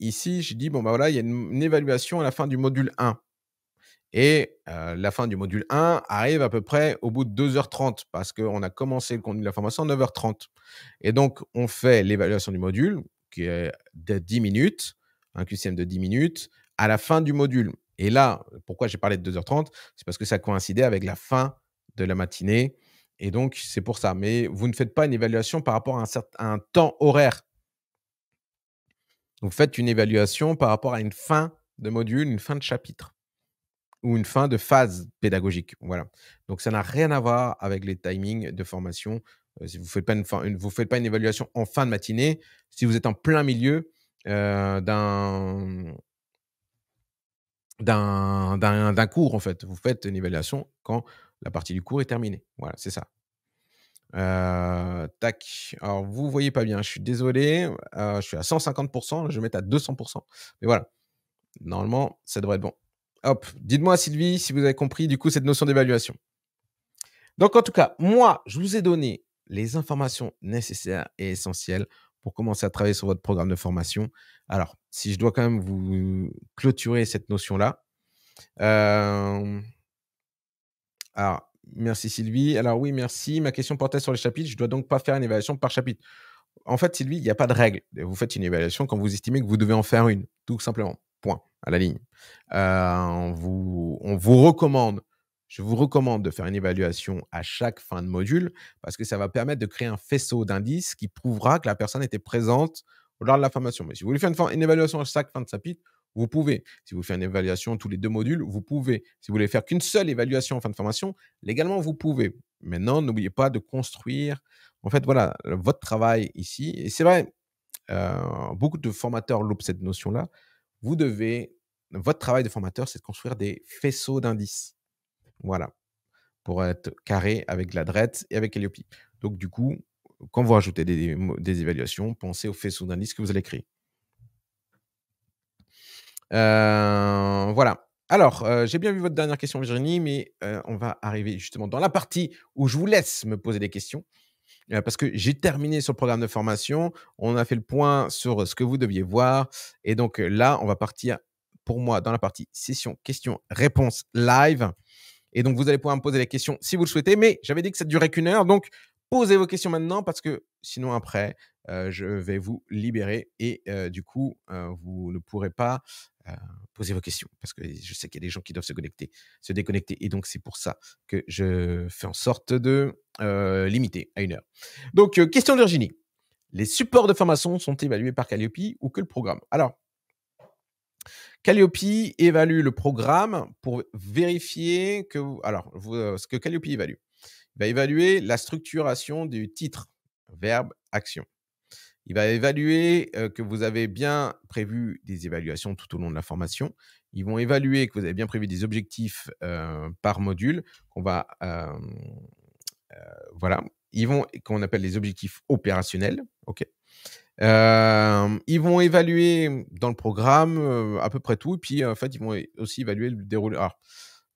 ici, j'ai dit, bon bah voilà, il y a une, évaluation à la fin du module 1. Et euh, la fin du module 1 arrive à peu près au bout de 2h30 parce qu'on a commencé le contenu de la formation à 9h30. Et donc, on fait l'évaluation du module, de 10 minutes, un QCM de 10 minutes, à la fin du module. Et là, pourquoi j'ai parlé de 2h30 C'est parce que ça coïncidait avec la fin de la matinée. Et donc, c'est pour ça. Mais vous ne faites pas une évaluation par rapport à un, certain, un temps horaire. Vous faites une évaluation par rapport à une fin de module, une fin de chapitre ou une fin de phase pédagogique. Voilà. Donc, ça n'a rien à voir avec les timings de formation. Euh, si vous ne faites, pas une, vous faites pas une évaluation en fin de matinée, si vous êtes en plein milieu euh, d'un d'un cours, en fait. Vous faites une évaluation quand la partie du cours est terminée. Voilà, c'est ça. Euh, tac. Alors, vous voyez pas bien. Je suis désolé. je suis à 150%. Je vais mettre à 200%. Mais voilà. Normalement, ça devrait être bon. Hop. Dites-moi, Sylvie, si vous avez compris, du coup, cette notion d'évaluation. Donc, en tout cas, moi, je vous ai donné les informations nécessaires et essentielles pour commencer à travailler sur votre programme de formation. Alors, si je dois quand même vous clôturer cette notion-là. Euh, alors, merci Sylvie. Alors oui, merci. Ma question portait sur les chapitres. Je ne dois donc pas faire une évaluation par chapitre. En fait, Sylvie, il n'y a pas de règle. Vous faites une évaluation quand vous estimez que vous devez en faire une, tout simplement. Point, à la ligne. Euh, vous, on vous recommande je vous recommande de faire une évaluation à chaque fin de module parce que ça va permettre de créer un faisceau d'indices qui prouvera que la personne était présente lors de la formation. Mais si vous voulez faire une, évaluation à chaque fin de chapitre, vous pouvez. Si vous faites une évaluation tous les deux modules, vous pouvez. Si vous voulez faire qu'une seule évaluation en fin de formation, légalement, vous pouvez. Maintenant, n'oubliez pas de construire, en fait, voilà, votre travail ici. Et c'est vrai, euh, beaucoup de formateurs loupent cette notion-là. Vous devez, votre travail de formateur, c'est de construire des faisceaux d'indices. Voilà. Pour être carré avec la drette et avec Eliopie. Donc, du coup, quand vous rajoutez des, évaluations, pensez au faisceau d'indice que vous allez créer. Euh, voilà. Alors, euh, j'ai bien vu votre dernière question, Virginie, mais euh, on va arriver justement dans la partie où je vous laisse me poser des questions. Parce que j'ai terminé sur le programme de formation, on a fait le point sur ce que vous deviez voir. Et donc là, on va partir pour moi dans la partie session questions-réponses live. Et donc, vous allez pouvoir me poser les questions si vous le souhaitez. Mais j'avais dit que ça ne durait qu'une heure. Donc, posez vos questions maintenant parce que sinon, après, euh, je vais vous libérer et euh, du coup, euh, vous ne pourrez pas poser vos questions parce que je sais qu'il y a des gens qui doivent se connecter, se déconnecter. Et donc, c'est pour ça que je fais en sorte de limiter à une heure. Donc, question de Virginie. Les supports de formation sont évalués par Calliope ou que le programme Alors, Calliope évalue le programme pour vérifier que... Alors, euh, ce que Calliope évalue, il va évaluer la structuration du titre, verbe, action. Il va évaluer euh, que vous avez bien prévu des évaluations tout au long de la formation. Ils vont évaluer que vous avez bien prévu des objectifs euh, par module qu'on va... voilà, ils vont qu'on appelle les objectifs opérationnels, ok ils vont évaluer dans le programme à peu près tout, et puis en fait, ils vont aussi évaluer le déroulé.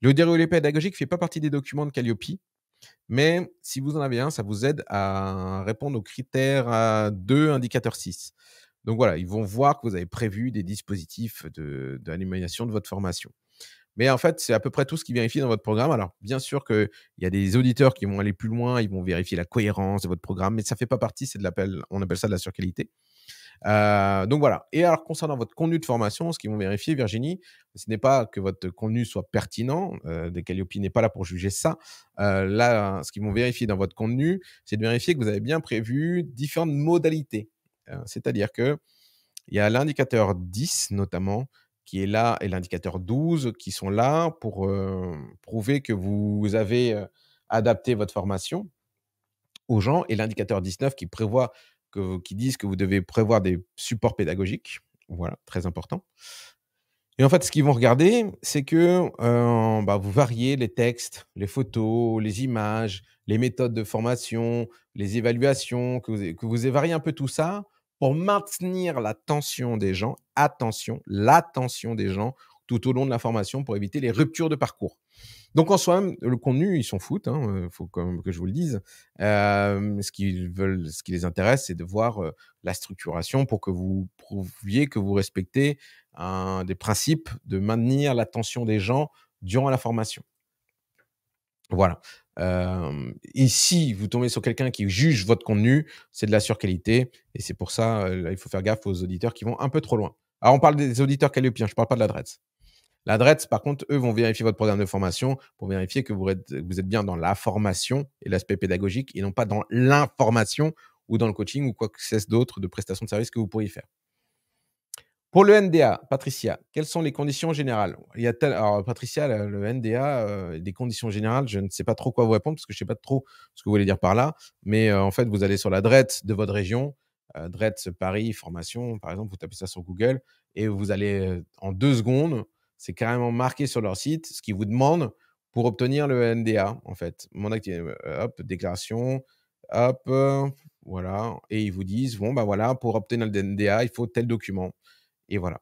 le déroulé pédagogique ne fait pas partie des documents de Calliope, mais si vous en avez un, ça vous aide à répondre aux critères 2, indicateur 6. Donc voilà, ils vont voir que vous avez prévu des dispositifs d'animation de, de votre formation. Mais en fait, c'est à peu près tout ce qui vérifie dans votre programme. Alors, bien sûr qu'il y a des auditeurs qui vont aller plus loin, ils vont vérifier la cohérence de votre programme, mais ça ne fait pas partie, c'est de l'appel, on appelle ça de la surqualité. Euh, donc voilà. Et alors, concernant votre contenu de formation, ce qu'ils vont vérifier, Virginie, ce n'est pas que votre contenu soit pertinent, euh, Calliope n'est pas là pour juger ça. Euh, là, ce qu'ils vont vérifier dans votre contenu, c'est de vérifier que vous avez bien prévu différentes modalités. Euh, c'est-à-dire que il y a l'indicateur 10, notamment, qui est là, et l'indicateur 12, qui sont là pour euh, prouver que vous avez adapté votre formation aux gens, et l'indicateur 19 qui prévoit que, qui disent que vous devez prévoir des supports pédagogiques. Voilà, très important. Et en fait, ce qu'ils vont regarder, c'est que euh, bah, vous variez les textes, les photos, les images, les méthodes de formation, les évaluations, que vous, que vous un peu tout ça pour maintenir l'attention des gens, attention, l'attention des gens tout au long de la formation pour éviter les ruptures de parcours. Donc en soi, le contenu, ils s'en foutent, il hein, euh, faut quand que je vous le dise. Euh, ce qu'ils veulent, ce qui les intéresse, c'est de voir euh, la structuration pour que vous prouviez que vous respectez un des principes de maintenir l'attention des gens durant la formation. Voilà. Ici, et vous tombez sur quelqu'un qui juge votre contenu, c'est de la surqualité. Et c'est pour ça, il faut faire gaffe aux auditeurs qui vont un peu trop loin. Alors, on parle des auditeurs caléopiens, hein, je ne parle pas de l'adresse. L'adresse, par contre, eux vont vérifier votre programme de formation pour vérifier que vous êtes, bien dans la formation et l'aspect pédagogique et non pas dans l'information ou dans le coaching ou quoi que ce soit d'autre de prestations de services que vous pourriez faire. Pour le NDA, Patricia, quelles sont les conditions générales Il y a Alors, Patricia, le NDA, euh, des les conditions générales, je ne sais pas trop quoi vous répondre parce que je ne sais pas trop ce que vous voulez dire par là. Mais euh, en fait, vous allez sur la DRET de votre région, euh, Paris Formation, par exemple, vous tapez ça sur Google et vous allez en deux secondes, c'est carrément marqué sur leur site ce qu'ils vous demandent pour obtenir le NDA, en fait. Mon hop, déclaration, hop, voilà. Et ils vous disent, bon, bah, voilà, pour obtenir le NDA, il faut tel document et voilà.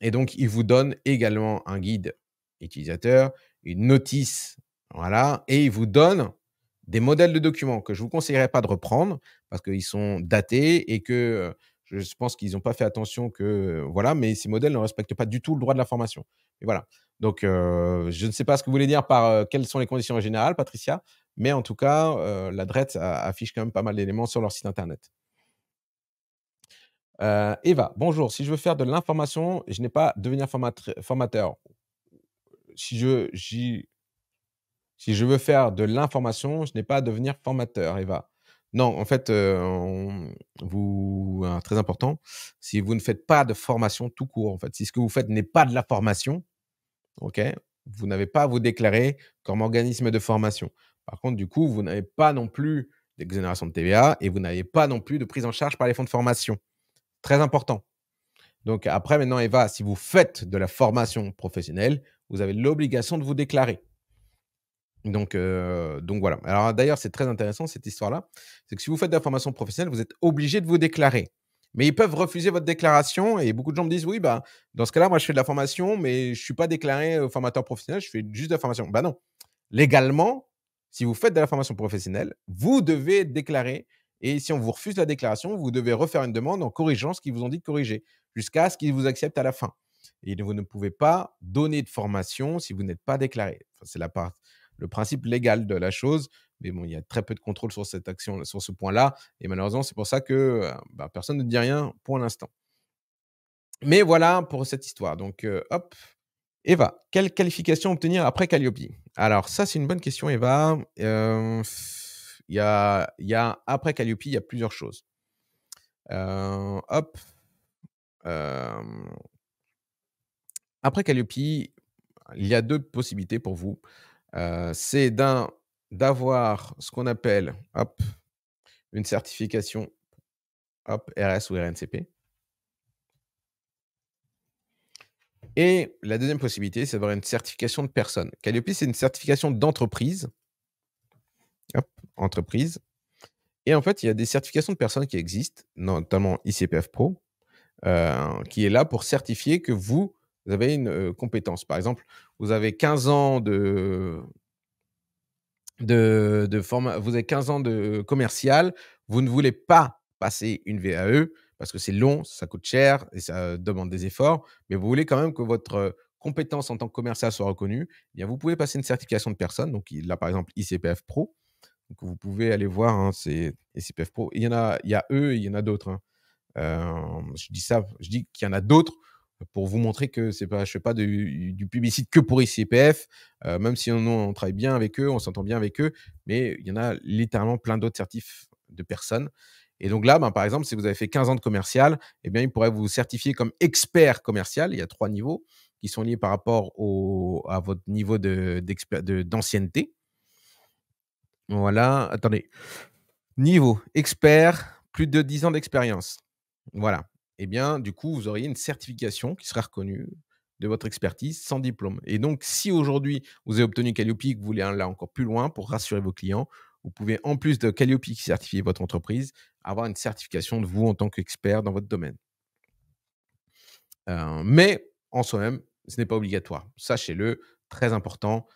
Et donc, il vous donne également un guide utilisateur, une notice, voilà, et il vous donne des modèles de documents que je ne vous conseillerais pas de reprendre parce qu'ils sont datés et que euh, je pense qu'ils n'ont pas fait attention que, euh, voilà, mais ces modèles ne respectent pas du tout le droit de la formation. Et voilà. Donc, euh, je ne sais pas ce que vous voulez dire par quelles sont les conditions générales, Patricia, mais en tout cas, la DRET affiche quand même pas mal d'éléments sur leur site internet. Euh, Eva, bonjour. Si je veux faire de l'information, je n'ai pas devenir formateur. Si je, veux faire de l'information, je n'ai pas à devenir formateur, Eva. Non, en fait, euh, vous, hein, très important, si vous ne faites pas de formation tout court, en fait, si ce que vous faites n'est pas de la formation, ok, vous n'avez pas à vous déclarer comme organisme de formation. Par contre, du coup, vous n'avez pas non plus d'exonération de TVA et vous n'avez pas non plus de prise en charge par les fonds de formation. Très important. Donc après, maintenant, Eva, si vous faites de la formation professionnelle, vous avez l'obligation de vous déclarer. Donc, euh, donc voilà. Alors d'ailleurs, c'est très intéressant cette histoire-là. C'est que si vous faites de la formation professionnelle, vous êtes obligé de vous déclarer. Mais ils peuvent refuser votre déclaration et beaucoup de gens me disent oui, bah, dans ce cas-là, moi je fais de la formation, mais je ne suis pas déclaré euh, formateur professionnel, je fais juste de la formation. Bah non. Légalement, si vous faites de la formation professionnelle, vous devez déclarer et si on vous refuse la déclaration, vous devez refaire une demande en corrigeant ce qu'ils vous ont dit de corriger, jusqu'à ce qu'ils vous acceptent à la fin. Et vous ne pouvez pas donner de formation si vous n'êtes pas déclaré. c'est la part, le principe légal de la chose. Mais bon, il y a très peu de contrôle sur cette action, sur ce point-là. Et malheureusement, c'est pour ça que euh, bah, personne ne dit rien pour l'instant. Mais voilà pour cette histoire. Donc, euh, hop. Eva, quelle qualification obtenir après Calliope Alors, ça, c'est une bonne question, Eva. Euh... Il y après Calliope, il y a plusieurs choses. Euh, euh, après Calliope, il y a deux possibilités pour vous. Euh, c'est d'un d'avoir ce qu'on appelle une certification RS ou RNCP. Et la deuxième possibilité, c'est d'avoir une certification de personne. Calliope, c'est une certification d'entreprise entreprise. Et en fait, il y a des certifications de personnes qui existent, notamment ICPF Pro, euh, qui est là pour certifier que vous, avez une euh, compétence. Par exemple, vous avez 15 ans de, de, de vous avez 15 ans de commercial, vous ne voulez pas passer une VAE parce que c'est long, ça coûte cher et ça demande des efforts, mais vous voulez quand même que votre compétence en tant que commercial soit reconnue, eh vous pouvez passer une certification de personne, donc là par exemple ICPF Pro, vous pouvez aller voir, hein, c'est ICPF Pro. Il y en a, il y a eux, il y en a d'autres. Hein. je dis ça, je dis qu'il y en a d'autres pour vous montrer que c'est pas, je pas du, du publicite que pour ICPF, même si on, on, travaille bien avec eux, on s'entend bien avec eux, mais il y en a littéralement plein d'autres certifs de personnes. Et donc là, ben, par exemple, si vous avez fait 15 ans de commercial, et eh bien, ils pourraient vous certifier comme expert commercial. Il y a trois niveaux qui sont liés par rapport au, à votre niveau d'ancienneté. Voilà, attendez. Niveau expert, plus de 10 ans d'expérience. Voilà. Eh bien, du coup, vous auriez une certification qui sera reconnue de votre expertise sans diplôme. Et donc, si aujourd'hui vous avez obtenu Calliope et que vous voulez aller encore plus loin pour rassurer vos clients, vous pouvez, en plus de Calliope qui certifie votre entreprise, avoir une certification de vous en tant qu'expert dans votre domaine. Euh, mais en soi-même, ce n'est pas obligatoire. Sachez-le, très important,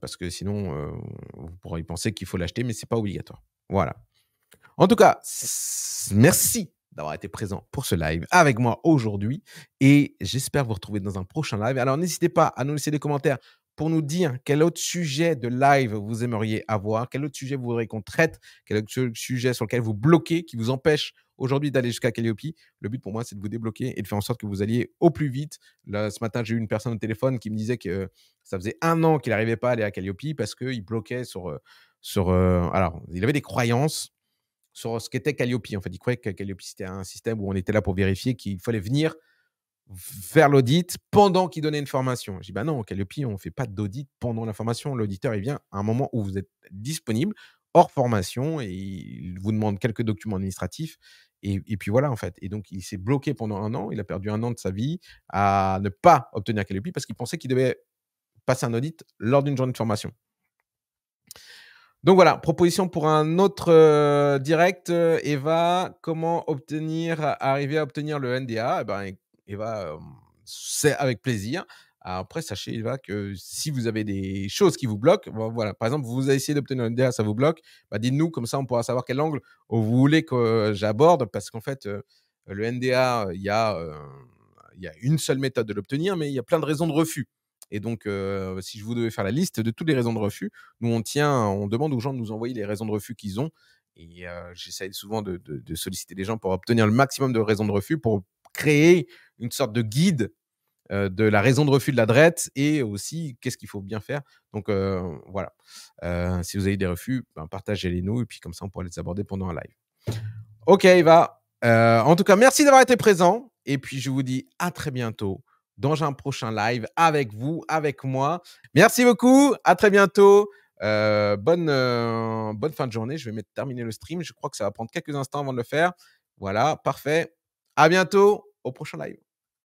parce que sinon, vous pourrez penser qu'il faut l'acheter, mais ce n'est pas obligatoire. Voilà. En tout cas, merci d'avoir été présent pour ce live avec moi aujourd'hui et j'espère vous retrouver dans un prochain live. Alors n'hésitez pas à nous laisser des commentaires pour nous dire quel autre sujet de live vous aimeriez avoir, quel autre sujet vous voudriez qu'on traite, quel autre sujet sur lequel vous bloquez, qui vous empêche aujourd'hui d'aller jusqu'à Calliope. Le but pour moi, c'est de vous débloquer et de faire en sorte que vous alliez au plus vite. Là, ce matin, j'ai eu une personne au téléphone qui me disait que ça faisait un an qu'il n'arrivait pas à aller à Calliope parce qu'il bloquait sur. Euh, sur euh, alors, il avait des croyances sur ce qu'était Calliope. En fait, il croyait que Calliope, c'était un système où on était là pour vérifier qu'il fallait venir vers l'audit pendant qu'il donnait une formation. Je dis, bah non, Calliope, on ne fait pas d'audit pendant la formation. L'auditeur, il vient à un moment où vous êtes disponible, hors formation, et il vous demande quelques documents administratifs. Et, et puis voilà, en fait. Et donc, il s'est bloqué pendant un an. Il a perdu un an de sa vie à ne pas obtenir Calliope parce qu'il pensait qu'il devait passer un audit lors d'une journée de formation. Donc voilà, proposition pour un autre euh, direct. Euh, Eva, comment obtenir, arriver à obtenir le NDA eh ben, et c'est avec plaisir. Après, sachez que si vous avez des choses qui vous bloquent, voilà, par exemple, vous essayez d'obtenir un NDA, ça vous bloque, bah, dites-nous, comme ça on pourra savoir quel angle vous voulez que j'aborde, parce qu'en fait, le NDA, il y, a, il y a une seule méthode de l'obtenir, mais il y a plein de raisons de refus. Et donc, si je vous devais faire la liste de toutes les raisons de refus, nous, on tient, on demande aux gens de nous envoyer les raisons de refus qu'ils ont. Et j'essaie souvent de, de, solliciter les gens pour obtenir le maximum de raisons de refus pour créer une sorte de guide euh, de la raison de refus de la drette et aussi qu'est-ce qu'il faut bien faire. Donc euh, voilà, euh, si vous avez des refus, ben, partagez-les nous et puis comme ça on pourra les aborder pendant un live. Ok Eva, en tout cas merci d'avoir été présent et puis je vous dis à très bientôt dans un prochain live avec vous, avec moi. Merci beaucoup, à très bientôt. bonne, bonne fin de journée. Je vais mettre, terminer le stream. Je crois que ça va prendre quelques instants avant de le faire. Voilà, parfait. À bientôt au prochain live.